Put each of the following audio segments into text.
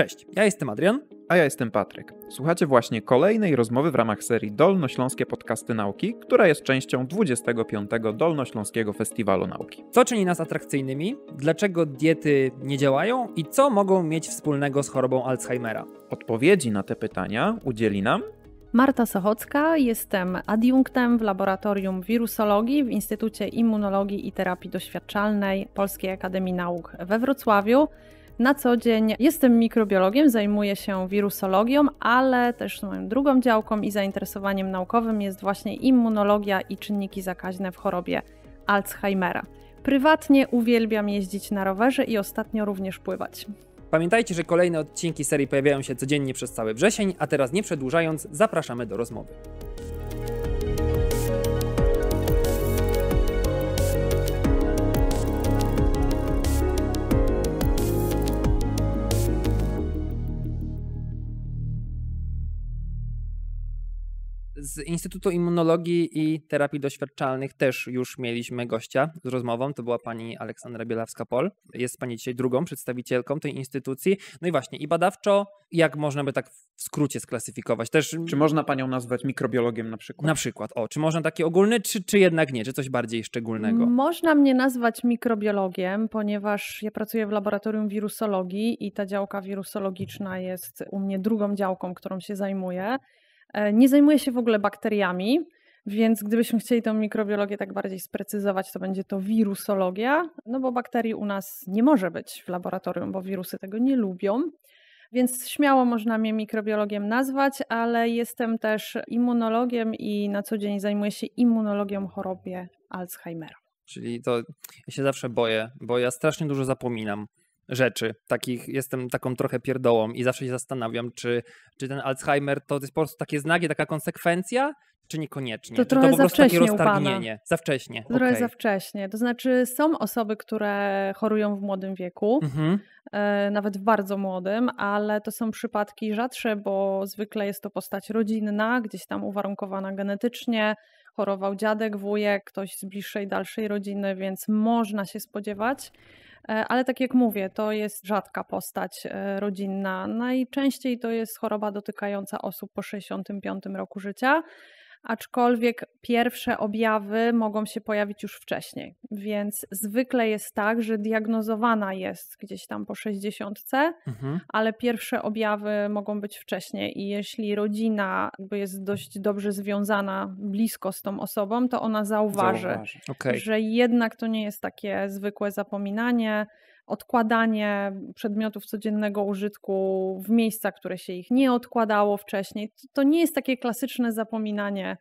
Cześć, ja jestem Adrian. A ja jestem Patryk. Słuchacie właśnie kolejnej rozmowy w ramach serii Dolnośląskie Podcasty Nauki, która jest częścią 25. Dolnośląskiego Festiwalu Nauki. Co czyni nas atrakcyjnymi? Dlaczego diety nie działają? I co mogą mieć wspólnego z chorobą Alzheimera? Odpowiedzi na te pytania udzieli nam Marta Sochocka, jestem adiunktem w Laboratorium Wirusologii w Instytucie Immunologii i Terapii Doświadczalnej Polskiej Akademii Nauk we Wrocławiu. Na co dzień jestem mikrobiologiem, zajmuję się wirusologią, ale też moją drugą działką i zainteresowaniem naukowym jest właśnie immunologia i czynniki zakaźne w chorobie Alzheimera. Prywatnie uwielbiam jeździć na rowerze i ostatnio również pływać. Pamiętajcie, że kolejne odcinki serii pojawiają się codziennie przez cały wrzesień, a teraz nie przedłużając, zapraszamy do rozmowy. Z Instytutu Immunologii i Terapii Doświadczalnych też już mieliśmy gościa z rozmową. To była pani Aleksandra Bielawska-Pol. Jest pani dzisiaj drugą przedstawicielką tej instytucji. No i właśnie, i badawczo, jak można by tak w skrócie sklasyfikować? Też... Czy można panią nazwać mikrobiologiem na przykład? Na przykład, o. Czy można taki ogólny, czy, czy jednak nie? Czy coś bardziej szczególnego? Można mnie nazwać mikrobiologiem, ponieważ ja pracuję w laboratorium wirusologii i ta działka wirusologiczna jest u mnie drugą działką, którą się zajmuję. E, nie zajmuje się w ogóle bakteriami, więc gdybyśmy chcieli tą mikrobiologię tak bardziej sprecyzować, to będzie to wirusologia, no bo bakterii u nas nie może być w laboratorium, bo wirusy tego nie lubią. Więc śmiało można mnie mikrobiologiem nazwać, ale jestem też immunologiem i na co dzień zajmuję się immunologią chorobie Alzheimera. Czyli to ja się zawsze boję, bo ja strasznie dużo zapominam rzeczy. Takich, jestem taką trochę pierdołą i zawsze się zastanawiam, czy, czy ten Alzheimer to jest po prostu takie znaki, taka konsekwencja, czy niekoniecznie? To, trochę to po za prostu takie roztargnienie. Za wcześnie. Trochę okay. za wcześnie. To znaczy, są osoby, które chorują w młodym wieku, mhm. E, nawet w bardzo młodym, ale to są przypadki rzadsze, bo zwykle jest to postać rodzinna, gdzieś tam uwarunkowana genetycznie. Chorował dziadek, wujek, ktoś z bliższej, dalszej rodziny, więc można się spodziewać. E, ale tak jak mówię, to jest rzadka postać e, rodzinna. Najczęściej to jest choroba dotykająca osób po 65 roku życia aczkolwiek pierwsze objawy mogą się pojawić już wcześniej. Więc zwykle jest tak, że diagnozowana jest gdzieś tam po 60, mhm. ale pierwsze objawy mogą być wcześniej. I jeśli rodzina jest dość dobrze związana blisko z tą osobą, to ona zauważy, zauważy. Okay. że jednak to nie jest takie zwykłe zapominanie odkładanie przedmiotów codziennego użytku w miejsca, które się ich nie odkładało wcześniej. To nie jest takie klasyczne zapominanie.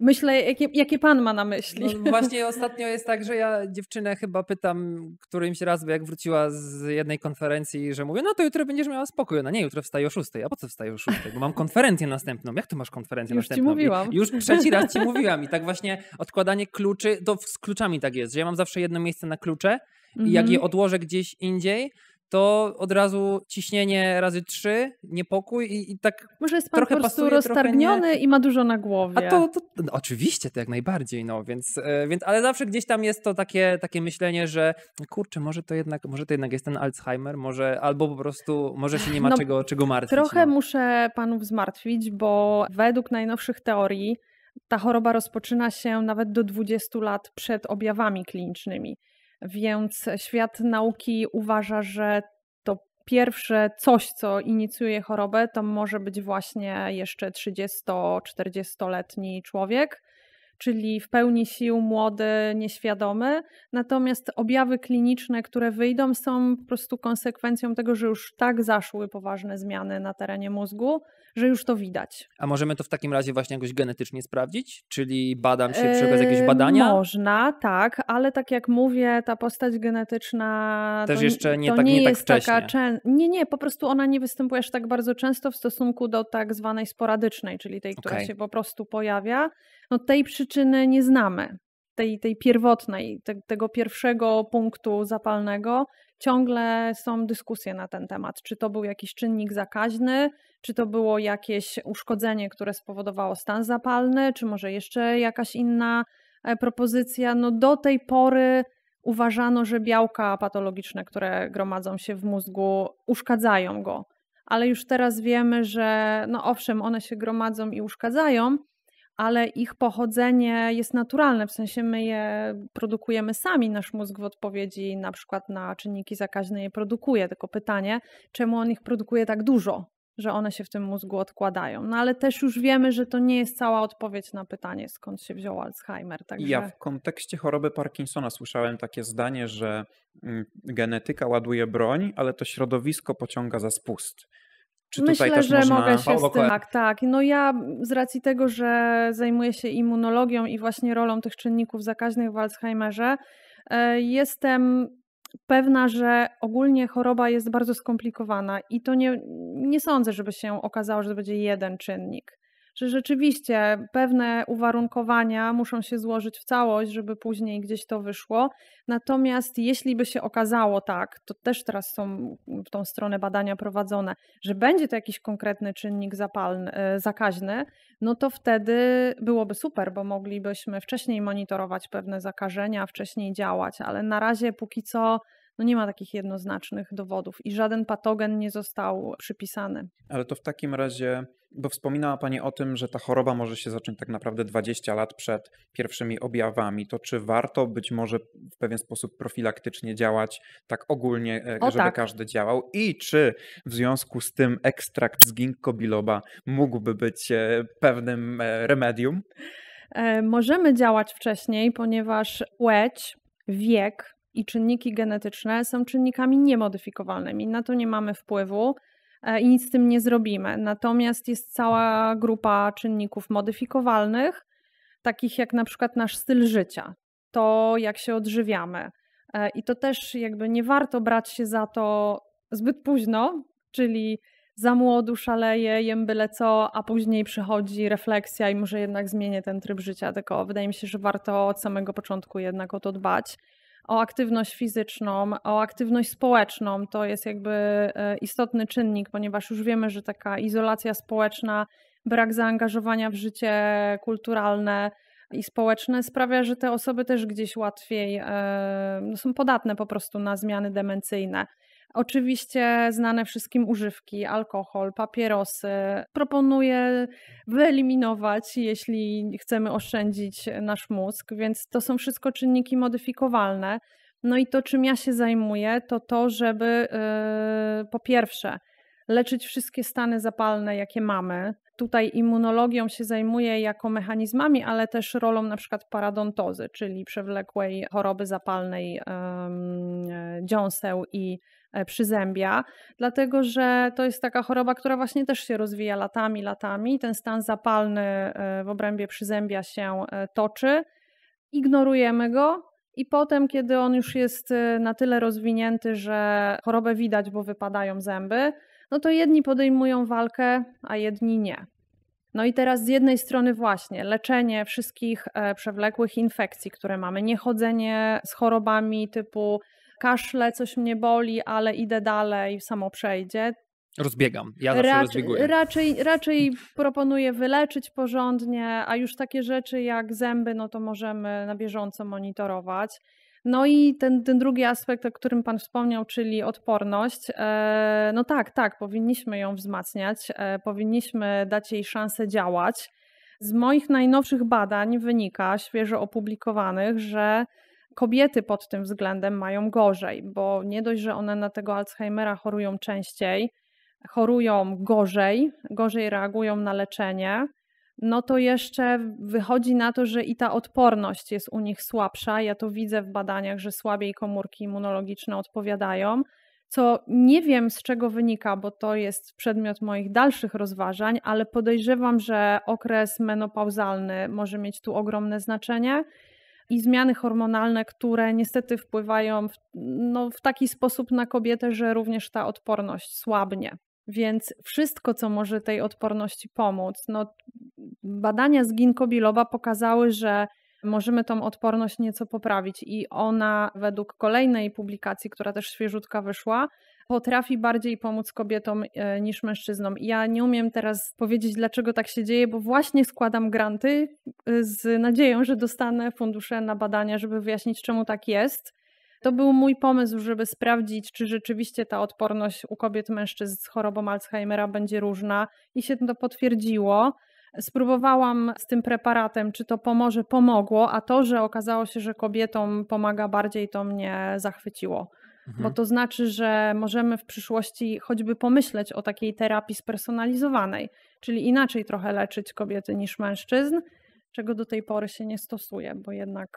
Myślę, jakie, jakie pan ma na myśli? No, właśnie ostatnio jest tak, że ja dziewczynę chyba pytam którymś raz, jak wróciła z jednej konferencji, że mówię, no to jutro będziesz miała spokój. No nie, jutro wstaję o szóstej. A po co wstaję o szóstej? Bo mam konferencję następną. Jak to masz konferencję już następną? Już ci mówiłam. I już trzeci raz ci mówiłam. I tak właśnie odkładanie kluczy, to z kluczami tak jest, że ja mam zawsze jedno miejsce na klucze, Mhm. Jak je mhm. odłożę gdzieś indziej, to od razu ciśnienie razy trzy, niepokój i, i tak Może jest pan trochę po prostu pasuje, roztargniony i ma dużo na głowie. A to, to no oczywiście, to jak najbardziej, no, więc, e, więc, ale zawsze gdzieś tam jest to takie, takie myślenie, że kurczę, może to jednak, może to jednak jest ten Alzheimer, może, albo po prostu, może się nie ma no, czego, czego martwić. Trochę no. muszę panów zmartwić, bo według najnowszych teorii ta choroba rozpoczyna się nawet do 20 lat przed objawami klinicznymi. Więc świat nauki uważa, że to pierwsze coś, co inicjuje chorobę, to może być właśnie jeszcze 30-40-letni człowiek, czyli w pełni sił młody, nieświadomy. Natomiast objawy kliniczne, które wyjdą, są po prostu konsekwencją tego, że już tak zaszły poważne zmiany na terenie mózgu, że już to widać. A możemy to w takim razie właśnie jakoś genetycznie sprawdzić? Czyli badam się okazji yy, jakieś badania? Można, tak, ale tak jak mówię, ta postać genetyczna też to, jeszcze nie, to tak, nie, nie tak jest wcześnie. taka Nie, nie, po prostu ona nie występuje aż tak bardzo często w stosunku do tak zwanej sporadycznej, czyli tej, która okay. się po prostu pojawia. No tej przyczyny nie znamy tej, tej pierwotnej, te, tego pierwszego punktu zapalnego, ciągle są dyskusje na ten temat. Czy to był jakiś czynnik zakaźny, czy to było jakieś uszkodzenie, które spowodowało stan zapalny, czy może jeszcze jakaś inna e, propozycja. No do tej pory uważano, że białka patologiczne, które gromadzą się w mózgu, uszkadzają go. Ale już teraz wiemy, że no owszem, one się gromadzą i uszkadzają, ale ich pochodzenie jest naturalne, w sensie my je produkujemy sami, nasz mózg w odpowiedzi na przykład na czynniki zakaźne je produkuje, tylko pytanie, czemu on ich produkuje tak dużo, że one się w tym mózgu odkładają. No ale też już wiemy, że to nie jest cała odpowiedź na pytanie, skąd się wziął Alzheimer. Także... Ja w kontekście choroby Parkinsona słyszałem takie zdanie, że mm, genetyka ładuje broń, ale to środowisko pociąga za spust. Czy Myślę, że można... mogę się z tym, tak, tak. No ja z racji tego, że zajmuję się immunologią i właśnie rolą tych czynników zakaźnych w Alzheimerze, e, jestem pewna, że ogólnie choroba jest bardzo skomplikowana i to nie, nie sądzę, żeby się okazało, że to będzie jeden czynnik że rzeczywiście pewne uwarunkowania muszą się złożyć w całość, żeby później gdzieś to wyszło. Natomiast jeśli by się okazało tak, to też teraz są w tą stronę badania prowadzone, że będzie to jakiś konkretny czynnik zapalny, e, zakaźny, no to wtedy byłoby super, bo moglibyśmy wcześniej monitorować pewne zakażenia, wcześniej działać, ale na razie póki co no nie ma takich jednoznacznych dowodów i żaden patogen nie został przypisany. Ale to w takim razie, bo wspominała Pani o tym, że ta choroba może się zacząć tak naprawdę 20 lat przed pierwszymi objawami, to czy warto być może w pewien sposób profilaktycznie działać tak ogólnie, e, o, żeby tak. każdy działał i czy w związku z tym ekstrakt z ginkgo biloba mógłby być e, pewnym e, remedium? Możemy działać wcześniej, ponieważ łeć, wiek i czynniki genetyczne są czynnikami niemodyfikowalnymi. Na to nie mamy wpływu e, i nic z tym nie zrobimy. Natomiast jest cała grupa czynników modyfikowalnych, takich jak na przykład nasz styl życia, to jak się odżywiamy. E, I to też jakby nie warto brać się za to zbyt późno, czyli za młodu szaleję, jem byle co, a później przychodzi refleksja i może jednak zmienię ten tryb życia, tylko wydaje mi się, że warto od samego początku jednak o to dbać o aktywność fizyczną, o aktywność społeczną. To jest jakby e, istotny czynnik, ponieważ już wiemy, że taka izolacja społeczna, brak zaangażowania w życie kulturalne i społeczne sprawia, że te osoby też gdzieś łatwiej e, no są podatne po prostu na zmiany demencyjne. Oczywiście znane wszystkim używki, alkohol, papierosy. Proponuję wyeliminować, jeśli chcemy oszczędzić nasz mózg, więc to są wszystko czynniki modyfikowalne. No i to, czym ja się zajmuję, to to, żeby yy, po pierwsze leczyć wszystkie stany zapalne, jakie mamy. Tutaj immunologią się zajmuję jako mechanizmami, ale też rolą na przykład paradontozy, czyli przewlekłej choroby zapalnej yy, dziąseł i E, przyzębia, dlatego że to jest taka choroba, która właśnie też się rozwija latami, latami. Ten stan zapalny e, w obrębie przyzębia się e, toczy, ignorujemy go. I potem, kiedy on już jest na tyle rozwinięty, że chorobę widać, bo wypadają zęby, no to jedni podejmują walkę, a jedni nie. No i teraz z jednej strony właśnie leczenie wszystkich przewlekłych infekcji, które mamy, niechodzenie z chorobami typu kaszle, coś mnie boli, ale idę dalej, samo przejdzie. Rozbiegam. Ja zawsze Rac- rozbieguję. Raczej, raczej proponuję wyleczyć porządnie, a już takie rzeczy jak zęby, no to możemy na bieżąco monitorować. No i ten, ten drugi aspekt, o którym Pan wspomniał, czyli odporność. E, no tak, tak, powinniśmy ją wzmacniać, e, powinniśmy dać jej szansę działać. Z moich najnowszych badań wynika, świeżo opublikowanych, że kobiety pod tym względem mają gorzej, bo nie dość, że one na tego Alzheimera chorują częściej, chorują gorzej, gorzej reagują na leczenie, no to jeszcze wychodzi na to, że i ta odporność jest u nich słabsza. Ja to widzę w badaniach, że słabiej komórki immunologiczne odpowiadają, co nie wiem z czego wynika, bo to jest przedmiot moich dalszych rozważań, ale podejrzewam, że okres menopauzalny może mieć tu ogromne znaczenie i zmiany hormonalne, które niestety wpływają w, no, w taki sposób na kobietę, że również ta odporność słabnie. Więc wszystko, co może tej odporności pomóc, no, badania z Ginkobiloba pokazały, że możemy tą odporność nieco poprawić i ona według kolejnej publikacji, która też świeżutka wyszła, potrafi bardziej pomóc kobietom e, niż mężczyznom. Ja nie umiem teraz powiedzieć, dlaczego tak się dzieje, bo właśnie składam granty e, z nadzieją, że dostanę fundusze na badania, żeby wyjaśnić, czemu tak jest. To był mój pomysł, żeby sprawdzić, czy rzeczywiście ta odporność u kobiet mężczyzn z chorobą Alzheimera będzie różna i się to potwierdziło. Spróbowałam z tym preparatem, czy to pomoże, pomogło, a to, że okazało się, że kobietom pomaga bardziej, to mnie zachwyciło mhm. bo to znaczy, że możemy w przyszłości choćby pomyśleć o takiej terapii spersonalizowanej, czyli inaczej trochę leczyć kobiety niż mężczyzn, czego do tej pory się nie stosuje, bo jednak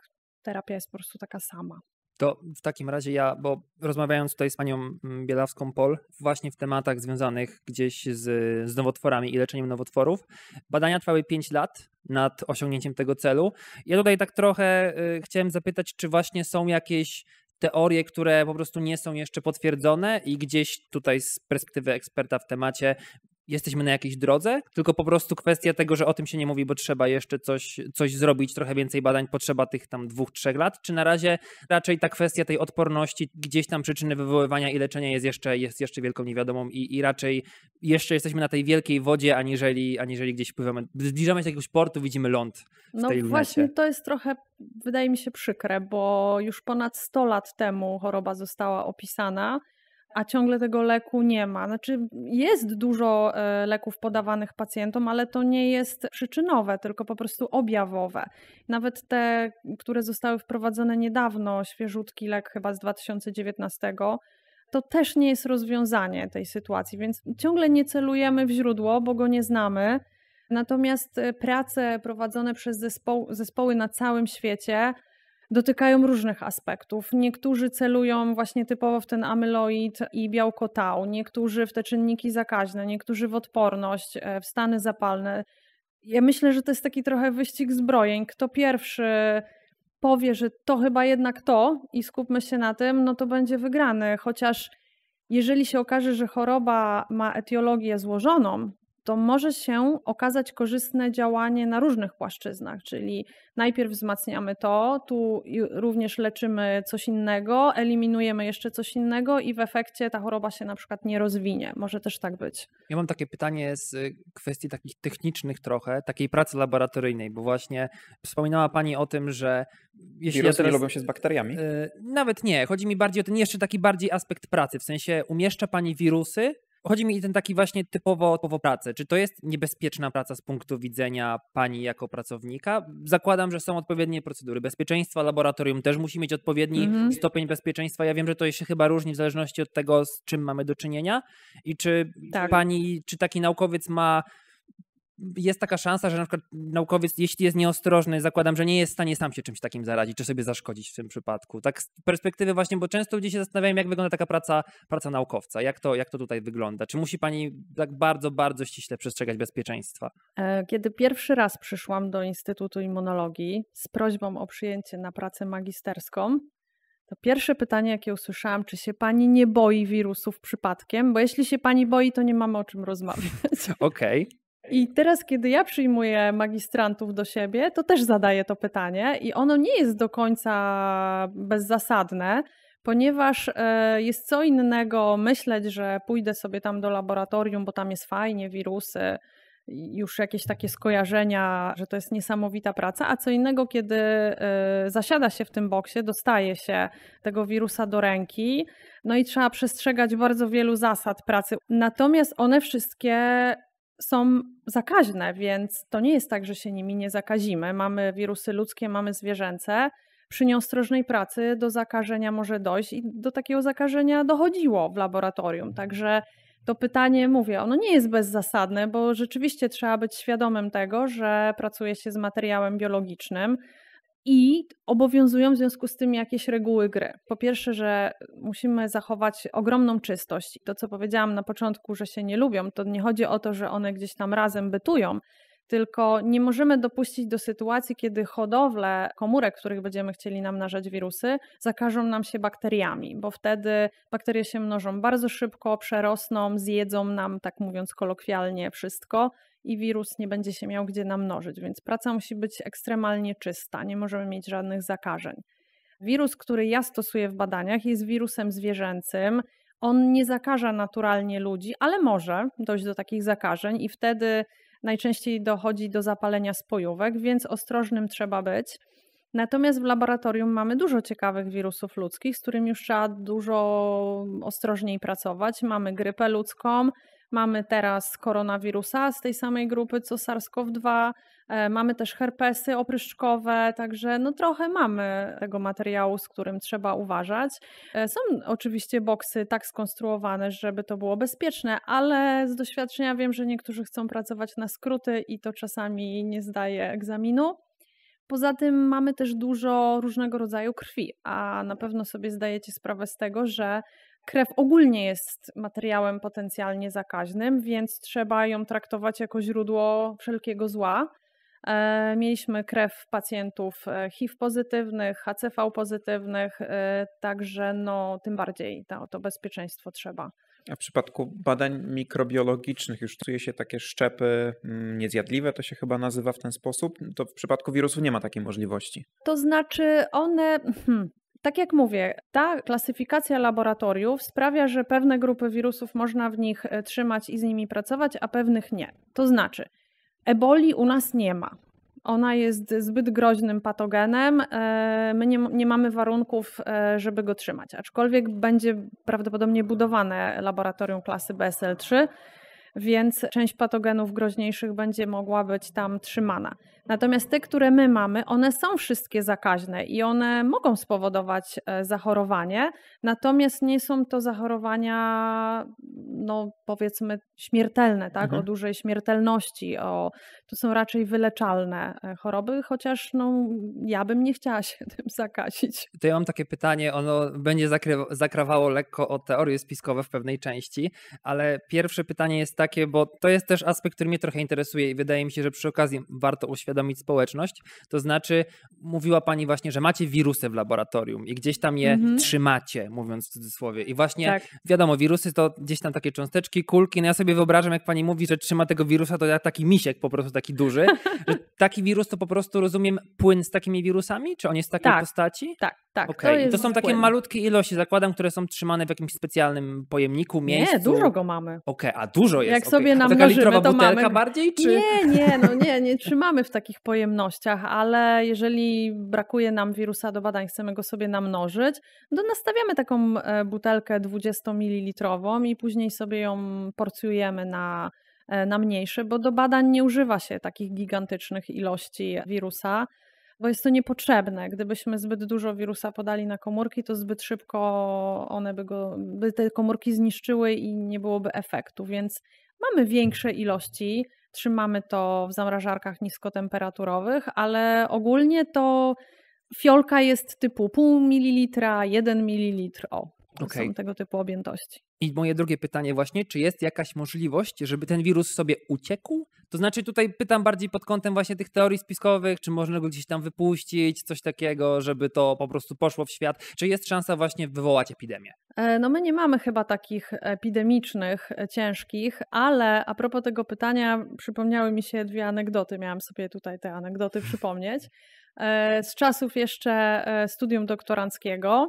terapia jest po prostu taka sama. To w takim razie ja, bo rozmawiając tutaj z panią mm, Bielawską-Pol, właśnie w tematach związanych gdzieś z, z nowotworami i leczeniem nowotworów, badania trwały 5 lat nad osiągnięciem tego celu. Ja tutaj tak trochę y, chciałem zapytać, czy właśnie są jakieś teorie, które po prostu nie są jeszcze potwierdzone i gdzieś tutaj z perspektywy eksperta w temacie jesteśmy na jakiejś drodze, tylko po prostu kwestia tego, że o tym się nie mówi, bo trzeba jeszcze coś, coś zrobić, trochę więcej badań, potrzeba tych tam dwóch, trzech lat, czy na razie raczej ta kwestia tej odporności, gdzieś tam przyczyny wywoływania i leczenia jest jeszcze, jest jeszcze wielką niewiadomą i, i raczej jeszcze jesteśmy na tej wielkiej wodzie, aniżeli, aniżeli gdzieś pływamy. Zbliżamy się do jakiegoś portu, widzimy ląd w no tej No właśnie, to jest trochę, wydaje mi się, przykre, bo już ponad 100 lat temu choroba została opisana a ciągle tego leku nie ma. Znaczy, jest dużo e, leków podawanych pacjentom, ale to nie jest przyczynowe, tylko po prostu objawowe. Nawet te, które zostały wprowadzone niedawno, świeżutki lek chyba z 2019, to też nie jest rozwiązanie tej sytuacji, więc ciągle nie celujemy w źródło, bo go nie znamy. Natomiast e, prace prowadzone przez zespoły na całym świecie dotykają różnych aspektów. Niektórzy celują właśnie typowo w ten amyloid i białko tau, niektórzy w te czynniki zakaźne, niektórzy w odporność, e, w stany zapalne. Ja myślę, że to jest taki trochę wyścig zbrojeń. Kto pierwszy powie, że to chyba jednak to i skupmy się na tym, no to będzie wygrany. Chociaż jeżeli się okaże, że choroba ma etiologię złożoną, to może się okazać korzystne działanie na różnych płaszczyznach, czyli najpierw wzmacniamy to, tu również leczymy coś innego, eliminujemy jeszcze coś innego i w efekcie ta choroba się na przykład nie rozwinie. Może też tak być. Ja mam takie pytanie z y, kwestii takich technicznych trochę, takiej pracy laboratoryjnej, bo właśnie wspominała Pani o tym, że jeśli Wirusy ja teraz, nie lubią się z bakteriami? Yy, nawet nie. Chodzi mi bardziej o ten jeszcze taki bardziej aspekt pracy, w sensie umieszcza Pani wirusy Chodzi mi ten taki właśnie typowo, typowo pracę. Czy to jest niebezpieczna praca z punktu widzenia pani jako pracownika? Zakładam, że są odpowiednie procedury bezpieczeństwa, laboratorium też musi mieć odpowiedni mhm. stopień bezpieczeństwa. Ja wiem, że to się chyba różni w zależności od tego, z czym mamy do czynienia. I czy tak. pani, czy taki naukowiec ma jest taka szansa, że na przykład naukowiec, jeśli jest nieostrożny, zakładam, że nie jest w stanie sam się czymś takim zaradzić, czy sobie zaszkodzić w tym przypadku. Tak z perspektywy właśnie, bo często ludzie się zastanawiają, jak wygląda taka praca, praca naukowca, jak to, jak to tutaj wygląda. Czy musi pani tak bardzo, bardzo ściśle przestrzegać bezpieczeństwa? E, kiedy pierwszy raz przyszłam do Instytutu Immunologii z prośbą o przyjęcie na pracę magisterską, to pierwsze pytanie, jakie usłyszałam, czy się pani nie boi wirusów przypadkiem? Bo jeśli się pani boi, to nie mamy o czym rozmawiać. Okej. Okay. I teraz, kiedy ja przyjmuję magistrantów do siebie, to też zadaję to pytanie i ono nie jest do końca bezzasadne, ponieważ e, jest co innego myśleć, że pójdę sobie tam do laboratorium, bo tam jest fajnie, wirusy, już jakieś takie skojarzenia, że to jest niesamowita praca, a co innego, kiedy e, zasiada się w tym boksie, dostaje się tego wirusa do ręki, no i trzeba przestrzegać bardzo wielu zasad pracy. Natomiast one wszystkie są zakaźne, więc to nie jest tak, że się nimi nie zakazimy. Mamy wirusy ludzkie, mamy zwierzęce. Przy nieostrożnej pracy do zakażenia może dojść i do takiego zakażenia dochodziło w laboratorium. Mhm. Także to pytanie, mówię, ono nie jest bezzasadne, bo rzeczywiście trzeba być świadomym tego, że pracuje się z materiałem biologicznym, i obowiązują w związku z tym jakieś reguły gry. Po pierwsze, że musimy zachować ogromną czystość. to, co powiedziałam na początku, że się nie lubią, to nie chodzi o to, że one gdzieś tam razem bytują, tylko nie możemy dopuścić do sytuacji, kiedy hodowle komórek, których będziemy chcieli namnażać wirusy, zakażą nam się bakteriami, bo wtedy bakterie się mnożą bardzo szybko, przerosną, zjedzą nam, tak mówiąc kolokwialnie, wszystko i wirus nie będzie się miał gdzie namnożyć, więc praca musi być ekstremalnie czysta, nie możemy mieć żadnych zakażeń. Wirus, który ja stosuję w badaniach, jest wirusem zwierzęcym. On nie zakaża naturalnie ludzi, ale może dojść do takich zakażeń i wtedy najczęściej dochodzi do zapalenia spojówek, więc ostrożnym trzeba być. Natomiast w laboratorium mamy dużo ciekawych wirusów ludzkich, z którymi już trzeba dużo ostrożniej pracować. Mamy grypę ludzką, Mamy teraz koronawirusa z tej samej grupy co SARS-CoV-2, e, mamy też herpesy opryszczkowe, także no trochę mamy tego materiału, z którym trzeba uważać. E, są oczywiście boksy tak skonstruowane, żeby to było bezpieczne, ale z doświadczenia wiem, że niektórzy chcą pracować na skróty i to czasami nie zdaje egzaminu. Poza tym mamy też dużo różnego rodzaju krwi, a na pewno sobie zdajecie sprawę z tego, że krew ogólnie jest materiałem potencjalnie zakaźnym, więc trzeba ją traktować jako źródło wszelkiego zła. E, mieliśmy krew pacjentów e, HIV pozytywnych, HCV pozytywnych, e, także no, tym bardziej to, to bezpieczeństwo trzeba. A w przypadku badań mikrobiologicznych już czuje się takie szczepy mm, niezjadliwe, to się chyba nazywa w ten sposób. To w przypadku wirusów nie ma takiej możliwości. To znaczy one, hmm, tak jak mówię, ta klasyfikacja laboratoriów sprawia, że pewne grupy wirusów można w nich e, trzymać i z nimi pracować, a pewnych nie. To znaczy, eboli u nas nie ma. Ona jest zbyt groźnym patogenem. E, my nie, nie, mamy warunków, e, żeby go trzymać, aczkolwiek będzie prawdopodobnie budowane laboratorium klasy BSL-3, więc część patogenów groźniejszych będzie mogła być tam trzymana. Natomiast te, które my mamy, one są wszystkie zakaźne i one mogą spowodować e, zachorowanie, natomiast nie są to zachorowania, no powiedzmy, śmiertelne, tak? Mhm. O dużej śmiertelności, o, to są raczej wyleczalne e, choroby, chociaż no, ja bym nie chciała się tym zakazić. To ja mam takie pytanie, ono będzie zakrawało lekko o teorie spiskowe w pewnej części, ale pierwsze pytanie jest takie, bo to jest też aspekt, który mnie trochę interesuje i wydaje mi się, że przy okazji warto uświadomić, uświadomić społeczność. To znaczy, mówiła Pani właśnie, że macie wirusy w laboratorium i gdzieś tam je mhm. trzymacie, mówiąc w cudzysłowie. I właśnie, tak. wiadomo, wirusy to gdzieś tam takie cząsteczki, kulki. No ja sobie wyobrażam, jak Pani mówi, że trzyma tego wirusa, to ja taki misiek po prostu taki duży. Że taki wirus to po prostu, rozumiem, płyn z takimi wirusami? Czy on jest w takiej tak. postaci? Tak, tak, okay. to, jest I to są takie płyn. malutkie ilości, zakładam, które są trzymane w jakimś specjalnym pojemniku, miejscu. Nie, dużo go mamy. Okej, okay, a dużo jest. Jak okay. sobie namnożymy, to butelka mamy... bardziej? Czy... Nie, nie, no nie, nie trzymamy w takich pojemnościach, ale jeżeli brakuje nam wirusa do badań, chcemy go sobie namnożyć, to nastawiamy taką e, butelkę 20 ml i później sobie ją porcjujemy na e, na mniejsze, bo do badań nie używa się takich gigantycznych ilości wirusa bo jest to niepotrzebne. Gdybyśmy zbyt dużo wirusa podali na komórki, to zbyt szybko one by, go, by te komórki zniszczyły i nie byłoby efektu. Więc mamy większe ilości, trzymamy to w zamrażarkach niskotemperaturowych, ale ogólnie to fiolka jest typu pół mililitra, jeden mililitr. O, Okay. Są tego typu objętości. I moje drugie pytanie właśnie, czy jest jakaś możliwość, żeby ten wirus sobie uciekł? To znaczy tutaj pytam bardziej pod kątem właśnie tych teorii spiskowych, czy można go gdzieś tam wypuścić, coś takiego, żeby to po prostu poszło w świat. Czy jest szansa właśnie wywołać epidemię? E, no my nie mamy chyba takich epidemicznych, e, ciężkich, ale a propos tego pytania przypomniały mi się dwie anegdoty. Miałam sobie tutaj te anegdoty przypomnieć. E, z czasów jeszcze studium doktoranckiego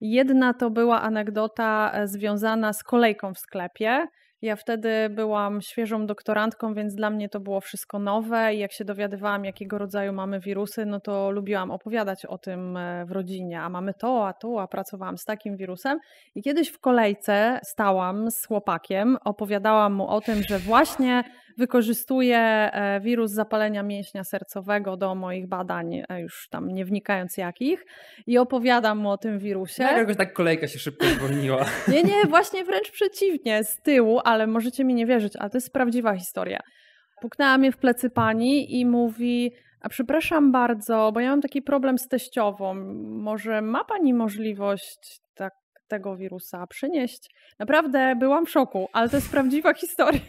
Jedna to była anegdota e, związana z kolejką w sklepie. Ja wtedy byłam świeżą doktorantką, więc dla mnie to było wszystko nowe i jak się dowiadywałam, jakiego rodzaju mamy wirusy, no to lubiłam opowiadać o tym e, w rodzinie, a mamy to, a to, a pracowałam z takim wirusem. I kiedyś w kolejce stałam z chłopakiem, opowiadałam mu o tym, że właśnie wykorzystuję e, wirus zapalenia mięśnia sercowego do moich badań, e, już tam nie wnikając jakich, i opowiadam mu o tym wirusie. No, jakoś tak kolejka się szybko zwolniła. nie, nie, właśnie wręcz przeciwnie, z tyłu, ale możecie mi nie wierzyć, a to jest prawdziwa historia. Puknęła mnie w plecy pani i mówi, a przepraszam bardzo, bo ja mam taki problem z teściową. Może ma pani możliwość tak, tego wirusa przynieść? Naprawdę byłam w szoku, ale to jest prawdziwa historia.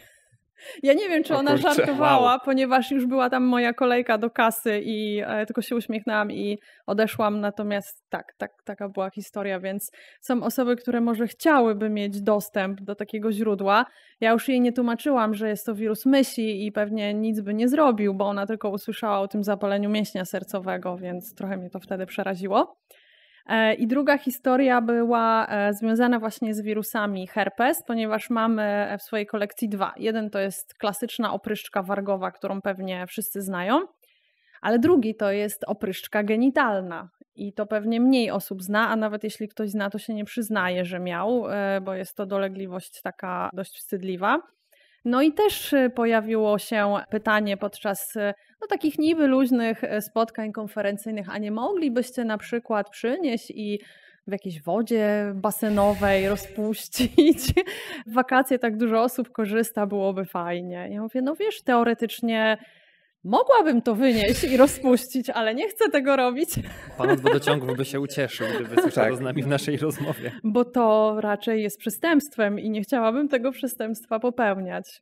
Ja nie wiem, czy ona kurczę, żartowała, wow. ponieważ już była tam moja kolejka do kasy i e, tylko się uśmiechnęłam i odeszłam. Natomiast tak, tak, taka była historia, więc są osoby, które może chciałyby mieć dostęp do takiego źródła. Ja już jej nie tłumaczyłam, że jest to wirus myśli i pewnie nic by nie zrobił, bo ona tylko usłyszała o tym zapaleniu mięśnia sercowego, więc trochę mnie to wtedy przeraziło. E, I druga historia była e, związana właśnie z wirusami herpes, ponieważ mamy e, w swojej kolekcji dwa. Jeden to jest klasyczna opryszczka wargowa, którą pewnie wszyscy znają, ale drugi to jest opryszczka genitalna. I to pewnie mniej osób zna, a nawet jeśli ktoś zna, to się nie przyznaje, że miał, bo jest to dolegliwość taka dość wstydliwa. No i też y, pojawiło się pytanie podczas y, no, takich niby luźnych y, spotkań konferencyjnych, a nie moglibyście na przykład przynieść i w jakiejś wodzie basenowej rozpuścić. W wakacje tak dużo osób korzysta, byłoby fajnie. Ja mówię, no wiesz, teoretycznie Mogłabym to wynieść i rozpuścić, ale nie chcę tego robić. Pan od wodociągu by się ucieszył, gdyby słyszał tak. z nami w naszej rozmowie. Bo to raczej jest przestępstwem i nie chciałabym tego przestępstwa popełniać.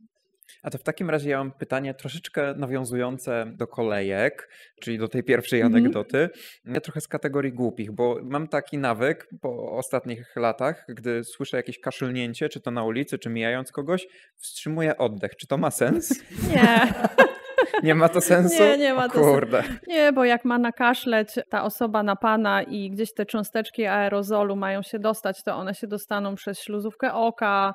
A to w takim razie ja mam pytanie troszeczkę nawiązujące do kolejek, czyli do tej pierwszej mhm. anegdoty. Ja trochę z kategorii głupich, bo mam taki nawyk po ostatnich latach, gdy słyszę jakieś kaszlnięcie, czy to na ulicy, czy mijając kogoś, wstrzymuję oddech. Czy to ma sens? Nie. Nie ma to sensu? Nie, nie ma o, to kurde. sensu. Nie, bo jak ma nakaszleć ta osoba na pana i gdzieś te cząsteczki aerozolu mają się dostać, to one się dostaną przez śluzówkę oka,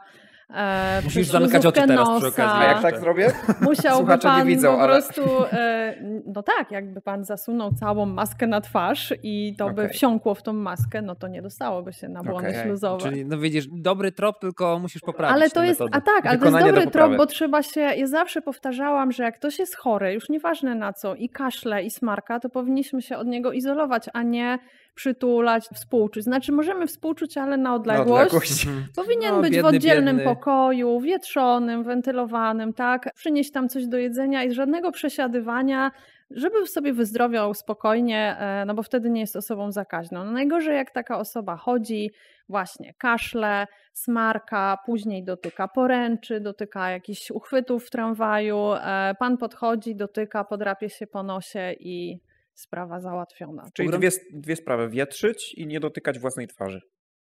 E, Musisz zamykać oczy teraz nosa. przy okazji. A jak tak zrobię? Musiałby Słuchacze pan nie widzą, po ale... prostu, e, no tak, jakby pan zasunął całą maskę na twarz i to okay. by wsiąkło w tą maskę, no to nie dostałoby się na błony okay. śluzowe. Czyli no widzisz, dobry trop, tylko musisz poprawić Ale to jest, metody. a tak, ale to jest dobry trop, bo trzeba się, ja zawsze powtarzałam, że jak ktoś jest chory, już nieważne na co, i kaszle, i smarka, to powinniśmy się od niego izolować, a nie przytulać, współczuć. Znaczy możemy współczuć, ale na odległość. Mhm. Powinien no, być biedny, w oddzielnym biedny. pokoju, wietrzonym, wentylowanym, tak? Przynieść tam coś do jedzenia i żadnego przesiadywania, żeby sobie wyzdrowiał spokojnie, e, no bo wtedy nie jest osobą zakaźną. No najgorzej jak taka osoba chodzi, właśnie kaszle, smarka, później dotyka poręczy, dotyka jakichś uchwytów w tramwaju, e, pan podchodzi, dotyka, podrapie się po nosie i sprawa załatwiona. Czyli dwie, dwie sprawy, wietrzyć i nie dotykać własnej twarzy.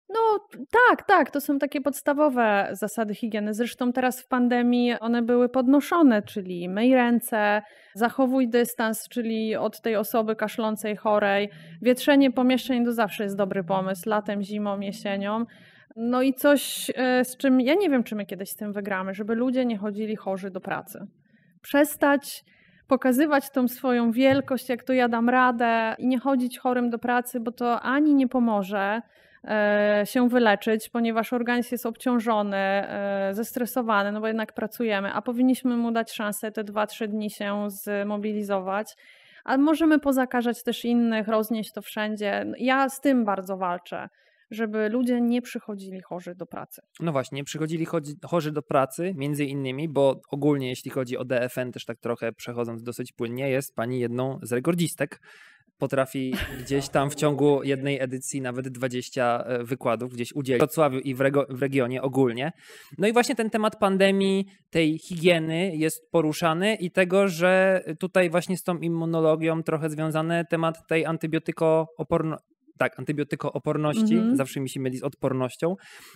No tak, tak, to są takie podstawowe zasady higieny. Zresztą teraz w pandemii one były podnoszone, czyli myj ręce, zachowuj dystans, czyli od tej osoby kaszlącej, chorej. Wietrzenie pomieszczeń to zawsze jest dobry pomysł, latem, zimą, jesienią. No i coś, e, z czym ja nie wiem, czy my kiedyś z tym wygramy, żeby ludzie nie chodzili chorzy do pracy. Przestać pokazywać tą swoją wielkość, jak to ja dam radę i nie chodzić chorym do pracy, bo to ani nie pomoże e, się wyleczyć, ponieważ organizm jest obciążony, e, zestresowany, no bo jednak pracujemy, a powinniśmy mu dać szansę te 2-3 dni się zmobilizować. a możemy pozakażać też innych, roznieść to wszędzie. Ja z tym bardzo walczę żeby ludzie nie przychodzili chorzy do pracy. No właśnie, przychodzili chorzy do pracy, między innymi, bo ogólnie jeśli chodzi o DFN, też tak trochę przechodząc dosyć płynnie, jest pani jedną z rekordzistek. Potrafi gdzieś tam w ciągu jednej edycji nawet 20 e, wykładów gdzieś udzielić w Wrocławiu i w, rego, w regionie ogólnie. No i właśnie ten temat pandemii, tej higieny jest poruszany i tego, że tutaj właśnie z tą immunologią trochę związany temat tej antybiotykooporności tak, antybiotykooporności, mm -hmm. zawsze mi się myli z odpornością.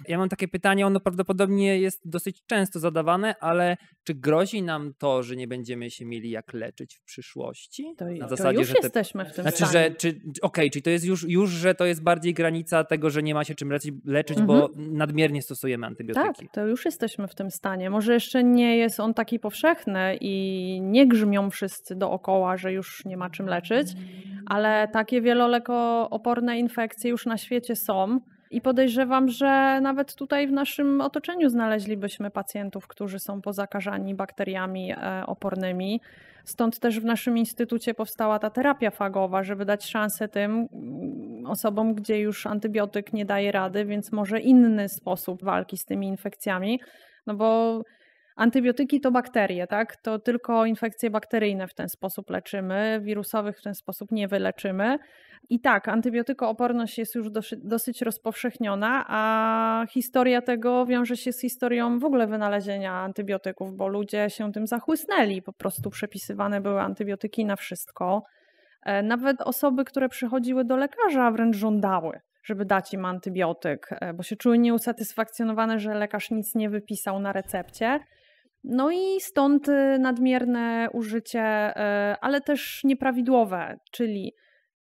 Ja mam takie pytanie, ono prawdopodobnie jest dosyć często zadawane, ale czy grozi nam to, że nie będziemy się mieli jak leczyć w przyszłości? To, Na to zasadzie, już że te... jesteśmy w tym znaczy, stanie. Że, czy, Okej, okay, czyli to jest już, już, że to jest bardziej granica tego, że nie ma się czym leczyć, leczyć mm -hmm. bo mhm. nadmiernie stosujemy antybiotyki. Tak, to już jesteśmy w tym stanie. Może jeszcze nie jest on taki powszechny i nie grzmią wszyscy dookoła, że już nie ma czym leczyć, mm. ale takie wielolekooporne podobne infekcje już na świecie są. I podejrzewam, że nawet tutaj w naszym otoczeniu znaleźlibyśmy pacjentów, którzy są pozakażani bakteriami e, opornymi. Stąd też w naszym instytucie powstała ta terapia fagowa, żeby dać szansę tym mm, osobom, gdzie już antybiotyk nie daje rady, więc może inny sposób walki z tymi infekcjami. No bo Antybiotyki to bakterie, tak? To tylko infekcje bakteryjne w ten sposób leczymy, wirusowych w ten sposób nie wyleczymy. I tak, antybiotykooporność jest już dosyć rozpowszechniona, a historia tego wiąże się z historią w ogóle wynalezienia antybiotyków, bo ludzie się tym zachłysnęli, po prostu przepisywane były antybiotyki na wszystko. E, nawet osoby, które przychodziły do lekarza, wręcz żądały, żeby dać im antybiotyk, e, bo się czuły nieusatysfakcjonowane, że lekarz nic nie wypisał na recepcie. No i stąd y, nadmierne użycie, y, ale też nieprawidłowe, czyli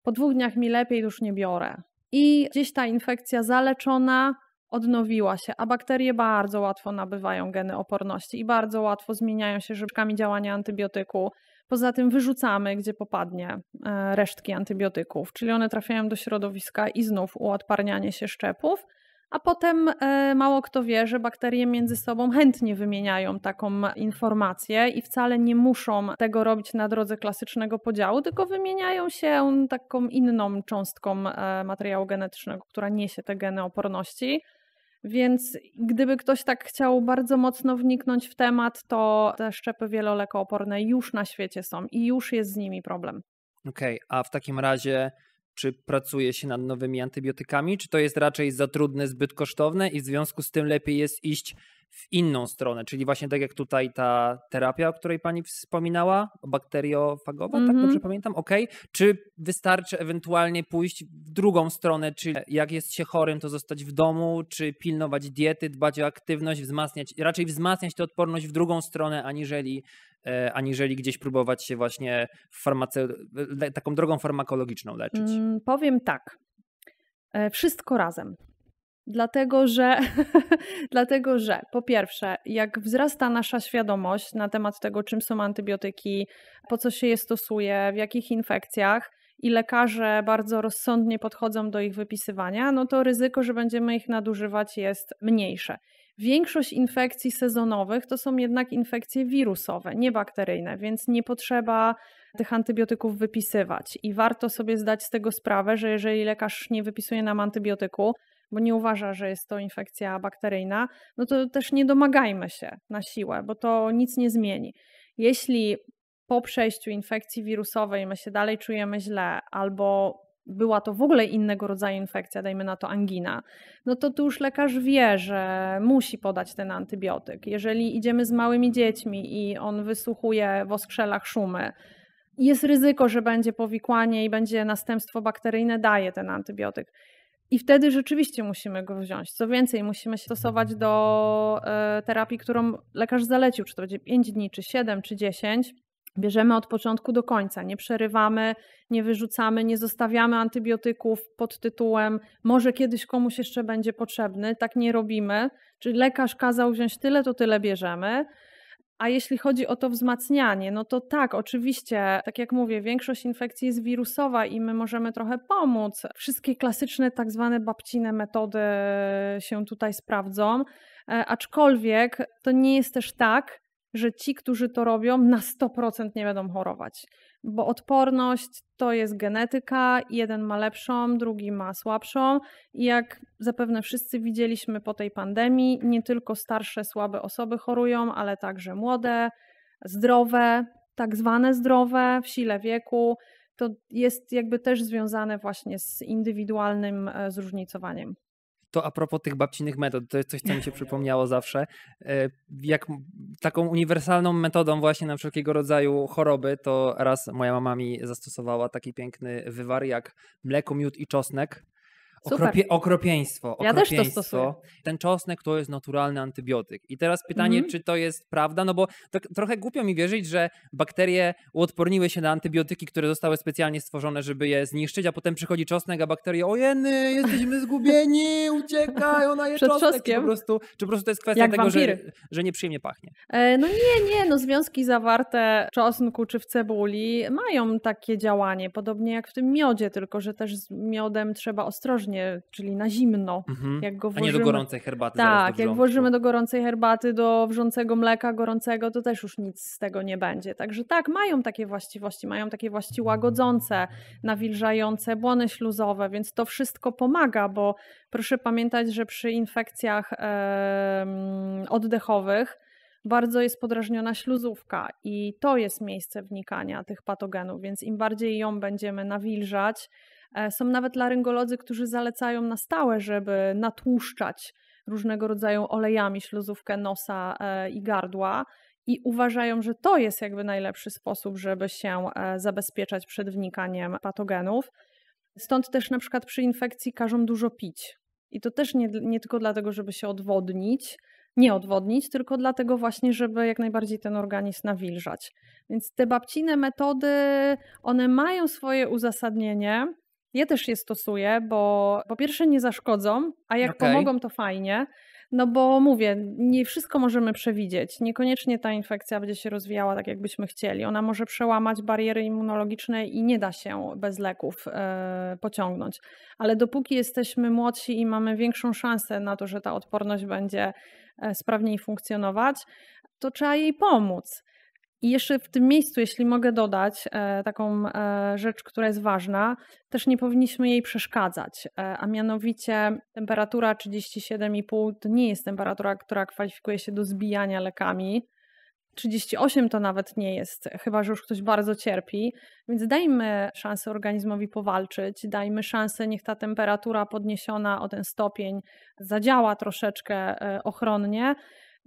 po dwóch dniach mi lepiej, już nie biorę. I gdzieś ta infekcja zaleczona odnowiła się, a bakterie bardzo łatwo nabywają geny oporności i bardzo łatwo zmieniają się rzeczkami działania antybiotyku. Poza tym wyrzucamy, gdzie popadnie, y, resztki antybiotyków, czyli one trafiają do środowiska i znów uodparnianie się szczepów a potem e, mało kto wie, że bakterie między sobą chętnie wymieniają taką informację i wcale nie muszą tego robić na drodze klasycznego podziału, tylko wymieniają się taką inną cząstką e, materiału genetycznego, która niesie te geny oporności. Więc gdyby ktoś tak chciał bardzo mocno wniknąć w temat, to te szczepy wielolekooporne już na świecie są i już jest z nimi problem. Okej, okay, a w takim razie czy pracuje się nad nowymi antybiotykami, czy to jest raczej za trudne, zbyt kosztowne i w związku z tym lepiej jest iść w inną stronę, czyli właśnie tak jak tutaj ta terapia, o której pani wspominała, bakteriofagowa, mm -hmm. tak mhm. dobrze pamiętam, ok? Czy wystarczy ewentualnie pójść w drugą stronę, czyli jak jest się chorym, to zostać w domu, czy pilnować diety, dbać o aktywność, wzmacniać, raczej wzmacniać tę odporność w drugą stronę, aniżeli, e, aniżeli gdzieś próbować się właśnie farmace... taką drogą farmakologiczną leczyć? Mm, powiem tak, e, wszystko razem. Dlatego że, dlatego, że po pierwsze, jak wzrasta nasza świadomość na temat tego, czym są antybiotyki, po co się je stosuje, w jakich infekcjach, i lekarze bardzo rozsądnie podchodzą do ich wypisywania, no to ryzyko, że będziemy ich nadużywać, jest mniejsze. Większość infekcji sezonowych to są jednak infekcje wirusowe, nie bakteryjne, więc nie potrzeba tych antybiotyków wypisywać. I warto sobie zdać z tego sprawę, że jeżeli lekarz nie wypisuje nam antybiotyku, bo nie uważa, że jest to infekcja bakteryjna, no to też nie domagajmy się na siłę, bo to nic nie zmieni. Jeśli po przejściu infekcji wirusowej my się dalej czujemy źle albo była to w ogóle innego rodzaju infekcja, dajmy na to angina, no to tu już lekarz wie, że musi podać ten antybiotyk. Jeżeli idziemy z małymi dziećmi i on wysłuchuje w oskrzelach szumy, jest ryzyko, że będzie powikłanie i będzie następstwo bakteryjne, daje ten antybiotyk. I wtedy rzeczywiście musimy go wziąć. Co więcej, musimy się stosować do e, terapii, którą lekarz zalecił, czy to będzie 5 dni, czy 7, czy 10. Bierzemy od początku do końca, nie przerywamy, nie wyrzucamy, nie zostawiamy antybiotyków pod tytułem może kiedyś komuś jeszcze będzie potrzebny, tak nie robimy. Czyli lekarz kazał wziąć tyle, to tyle bierzemy. A jeśli chodzi o to wzmacnianie, no to tak, oczywiście, tak jak mówię, większość infekcji jest wirusowa i my możemy trochę pomóc. Wszystkie klasyczne, tak zwane babcine metody się tutaj sprawdzą, e, aczkolwiek to nie jest też tak, że ci, którzy to robią, na 100% nie będą chorować. Bo odporność to jest genetyka, jeden ma lepszą, drugi ma słabszą. I jak zapewne wszyscy widzieliśmy po tej pandemii, nie tylko starsze, słabe osoby chorują, ale także młode, zdrowe, tak zwane zdrowe w sile wieku. To jest jakby też związane właśnie z indywidualnym e, zróżnicowaniem to a propos tych babcinych metod, to jest coś, co mi się przypomniało zawsze. E, jak taką uniwersalną metodą właśnie na wszelkiego rodzaju choroby, to raz moja mama mi zastosowała taki piękny wywar jak mleko, miód i czosnek Okropie, okropieństwo, okropieństwo. Ja też to stosuję. Ten czosnek to jest naturalny antybiotyk. I teraz pytanie, mm -hmm. czy to jest prawda? No bo tak trochę głupio mi wierzyć, że bakterie uodporniły się na antybiotyki, które zostały specjalnie stworzone, żeby je zniszczyć, a potem przychodzi czosnek, a bakterie ojeny, jesteśmy zgubieni, uciekaj, ona je Przed czosnek. Po prostu, czy po prostu to jest kwestia Jak tego, że, że nieprzyjemnie pachnie? E, no nie, nie, no związki zawarte w czosnku czy w cebuli mają takie działanie, podobnie jak w tym miodzie, tylko że też z miodem trzeba ostrożnie czyli na zimno. Mhm. Jak go włożymy, A nie do gorącej herbaty. Tak, jak włożymy do gorącej herbaty, do wrzącego mleka gorącego, to też już nic z tego nie będzie. Także tak, mają takie właściwości, mają takie właściwości łagodzące, nawilżające, błony śluzowe, więc to wszystko pomaga, bo proszę pamiętać, że przy infekcjach oddechowych bardzo jest podrażniona śluzówka i to jest miejsce wnikania tych patogenów, więc im bardziej ją będziemy nawilżać, E, są nawet laryngolodzy, którzy zalecają na stałe, żeby natłuszczać różnego rodzaju olejami śluzówkę nosa e, i gardła i uważają, że to jest jakby najlepszy sposób, żeby się e, zabezpieczać przed wnikaniem patogenów. Stąd też na przykład przy infekcji każą dużo pić. I to też nie, nie tylko dlatego, żeby się odwodnić, nie odwodnić, tylko dlatego właśnie, żeby jak najbardziej ten organizm nawilżać. Więc te babcine metody, one mają swoje uzasadnienie, ja też je stosuję, bo po pierwsze nie zaszkodzą, a jak okay. pomogą, to fajnie. No bo mówię, nie wszystko możemy przewidzieć. Niekoniecznie ta infekcja będzie się rozwijała tak, jakbyśmy chcieli. Ona może przełamać bariery immunologiczne i nie da się bez leków e, pociągnąć. Ale dopóki jesteśmy młodsi i mamy większą szansę na to, że ta odporność będzie e, sprawniej funkcjonować, to trzeba jej pomóc. I jeszcze w tym miejscu, jeśli mogę dodać e, taką e, rzecz, która jest ważna, też nie powinniśmy jej przeszkadzać, e, a mianowicie temperatura 37,5 to nie jest temperatura, która kwalifikuje się do zbijania lekami. 38 to nawet nie jest, chyba że już ktoś bardzo cierpi, więc dajmy szansę organizmowi powalczyć, dajmy szansę, niech ta temperatura podniesiona o ten stopień zadziała troszeczkę ochronnie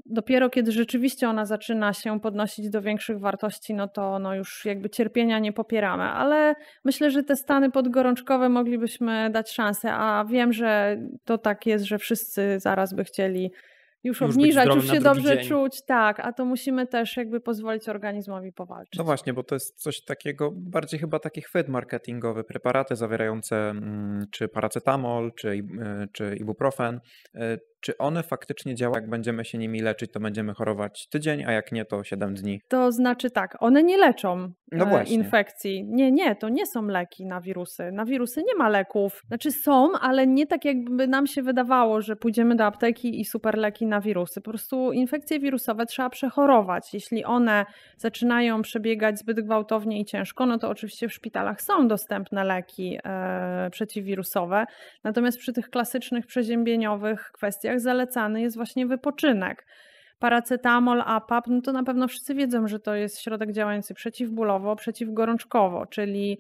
Dopiero kiedy rzeczywiście ona zaczyna się podnosić do większych wartości, no to no już jakby cierpienia nie popieramy, ale myślę, że te stany podgorączkowe moglibyśmy dać szansę, a wiem, że to tak jest, że wszyscy zaraz by chcieli już, już obniżać, już się dobrze dzień. czuć, tak, a to musimy też jakby pozwolić organizmowi powalczyć. No właśnie, bo to jest coś takiego, bardziej chyba taki chwyt marketingowy, preparaty zawierające mm, czy paracetamol, czy, y, czy ibuprofen, y, czy one faktycznie działają. Jak będziemy się nimi leczyć, to będziemy chorować tydzień, a jak nie, to 7 dni. To znaczy tak, one nie leczą no e, infekcji. Nie, nie, to nie są leki na wirusy. Na wirusy nie ma leków. Znaczy są, ale nie tak jakby nam się wydawało, że pójdziemy do apteki i super leki na wirusy. Po prostu infekcje wirusowe trzeba przechorować. Jeśli one zaczynają przebiegać zbyt gwałtownie i ciężko, no to oczywiście w szpitalach są dostępne leki e, przeciwwirusowe. Natomiast przy tych klasycznych przeziębieniowych kwestiach zalecany jest właśnie wypoczynek. Paracetamol, APAP, no to na pewno wszyscy wiedzą, że to jest środek działający przeciwbólowo, przeciwgorączkowo, czyli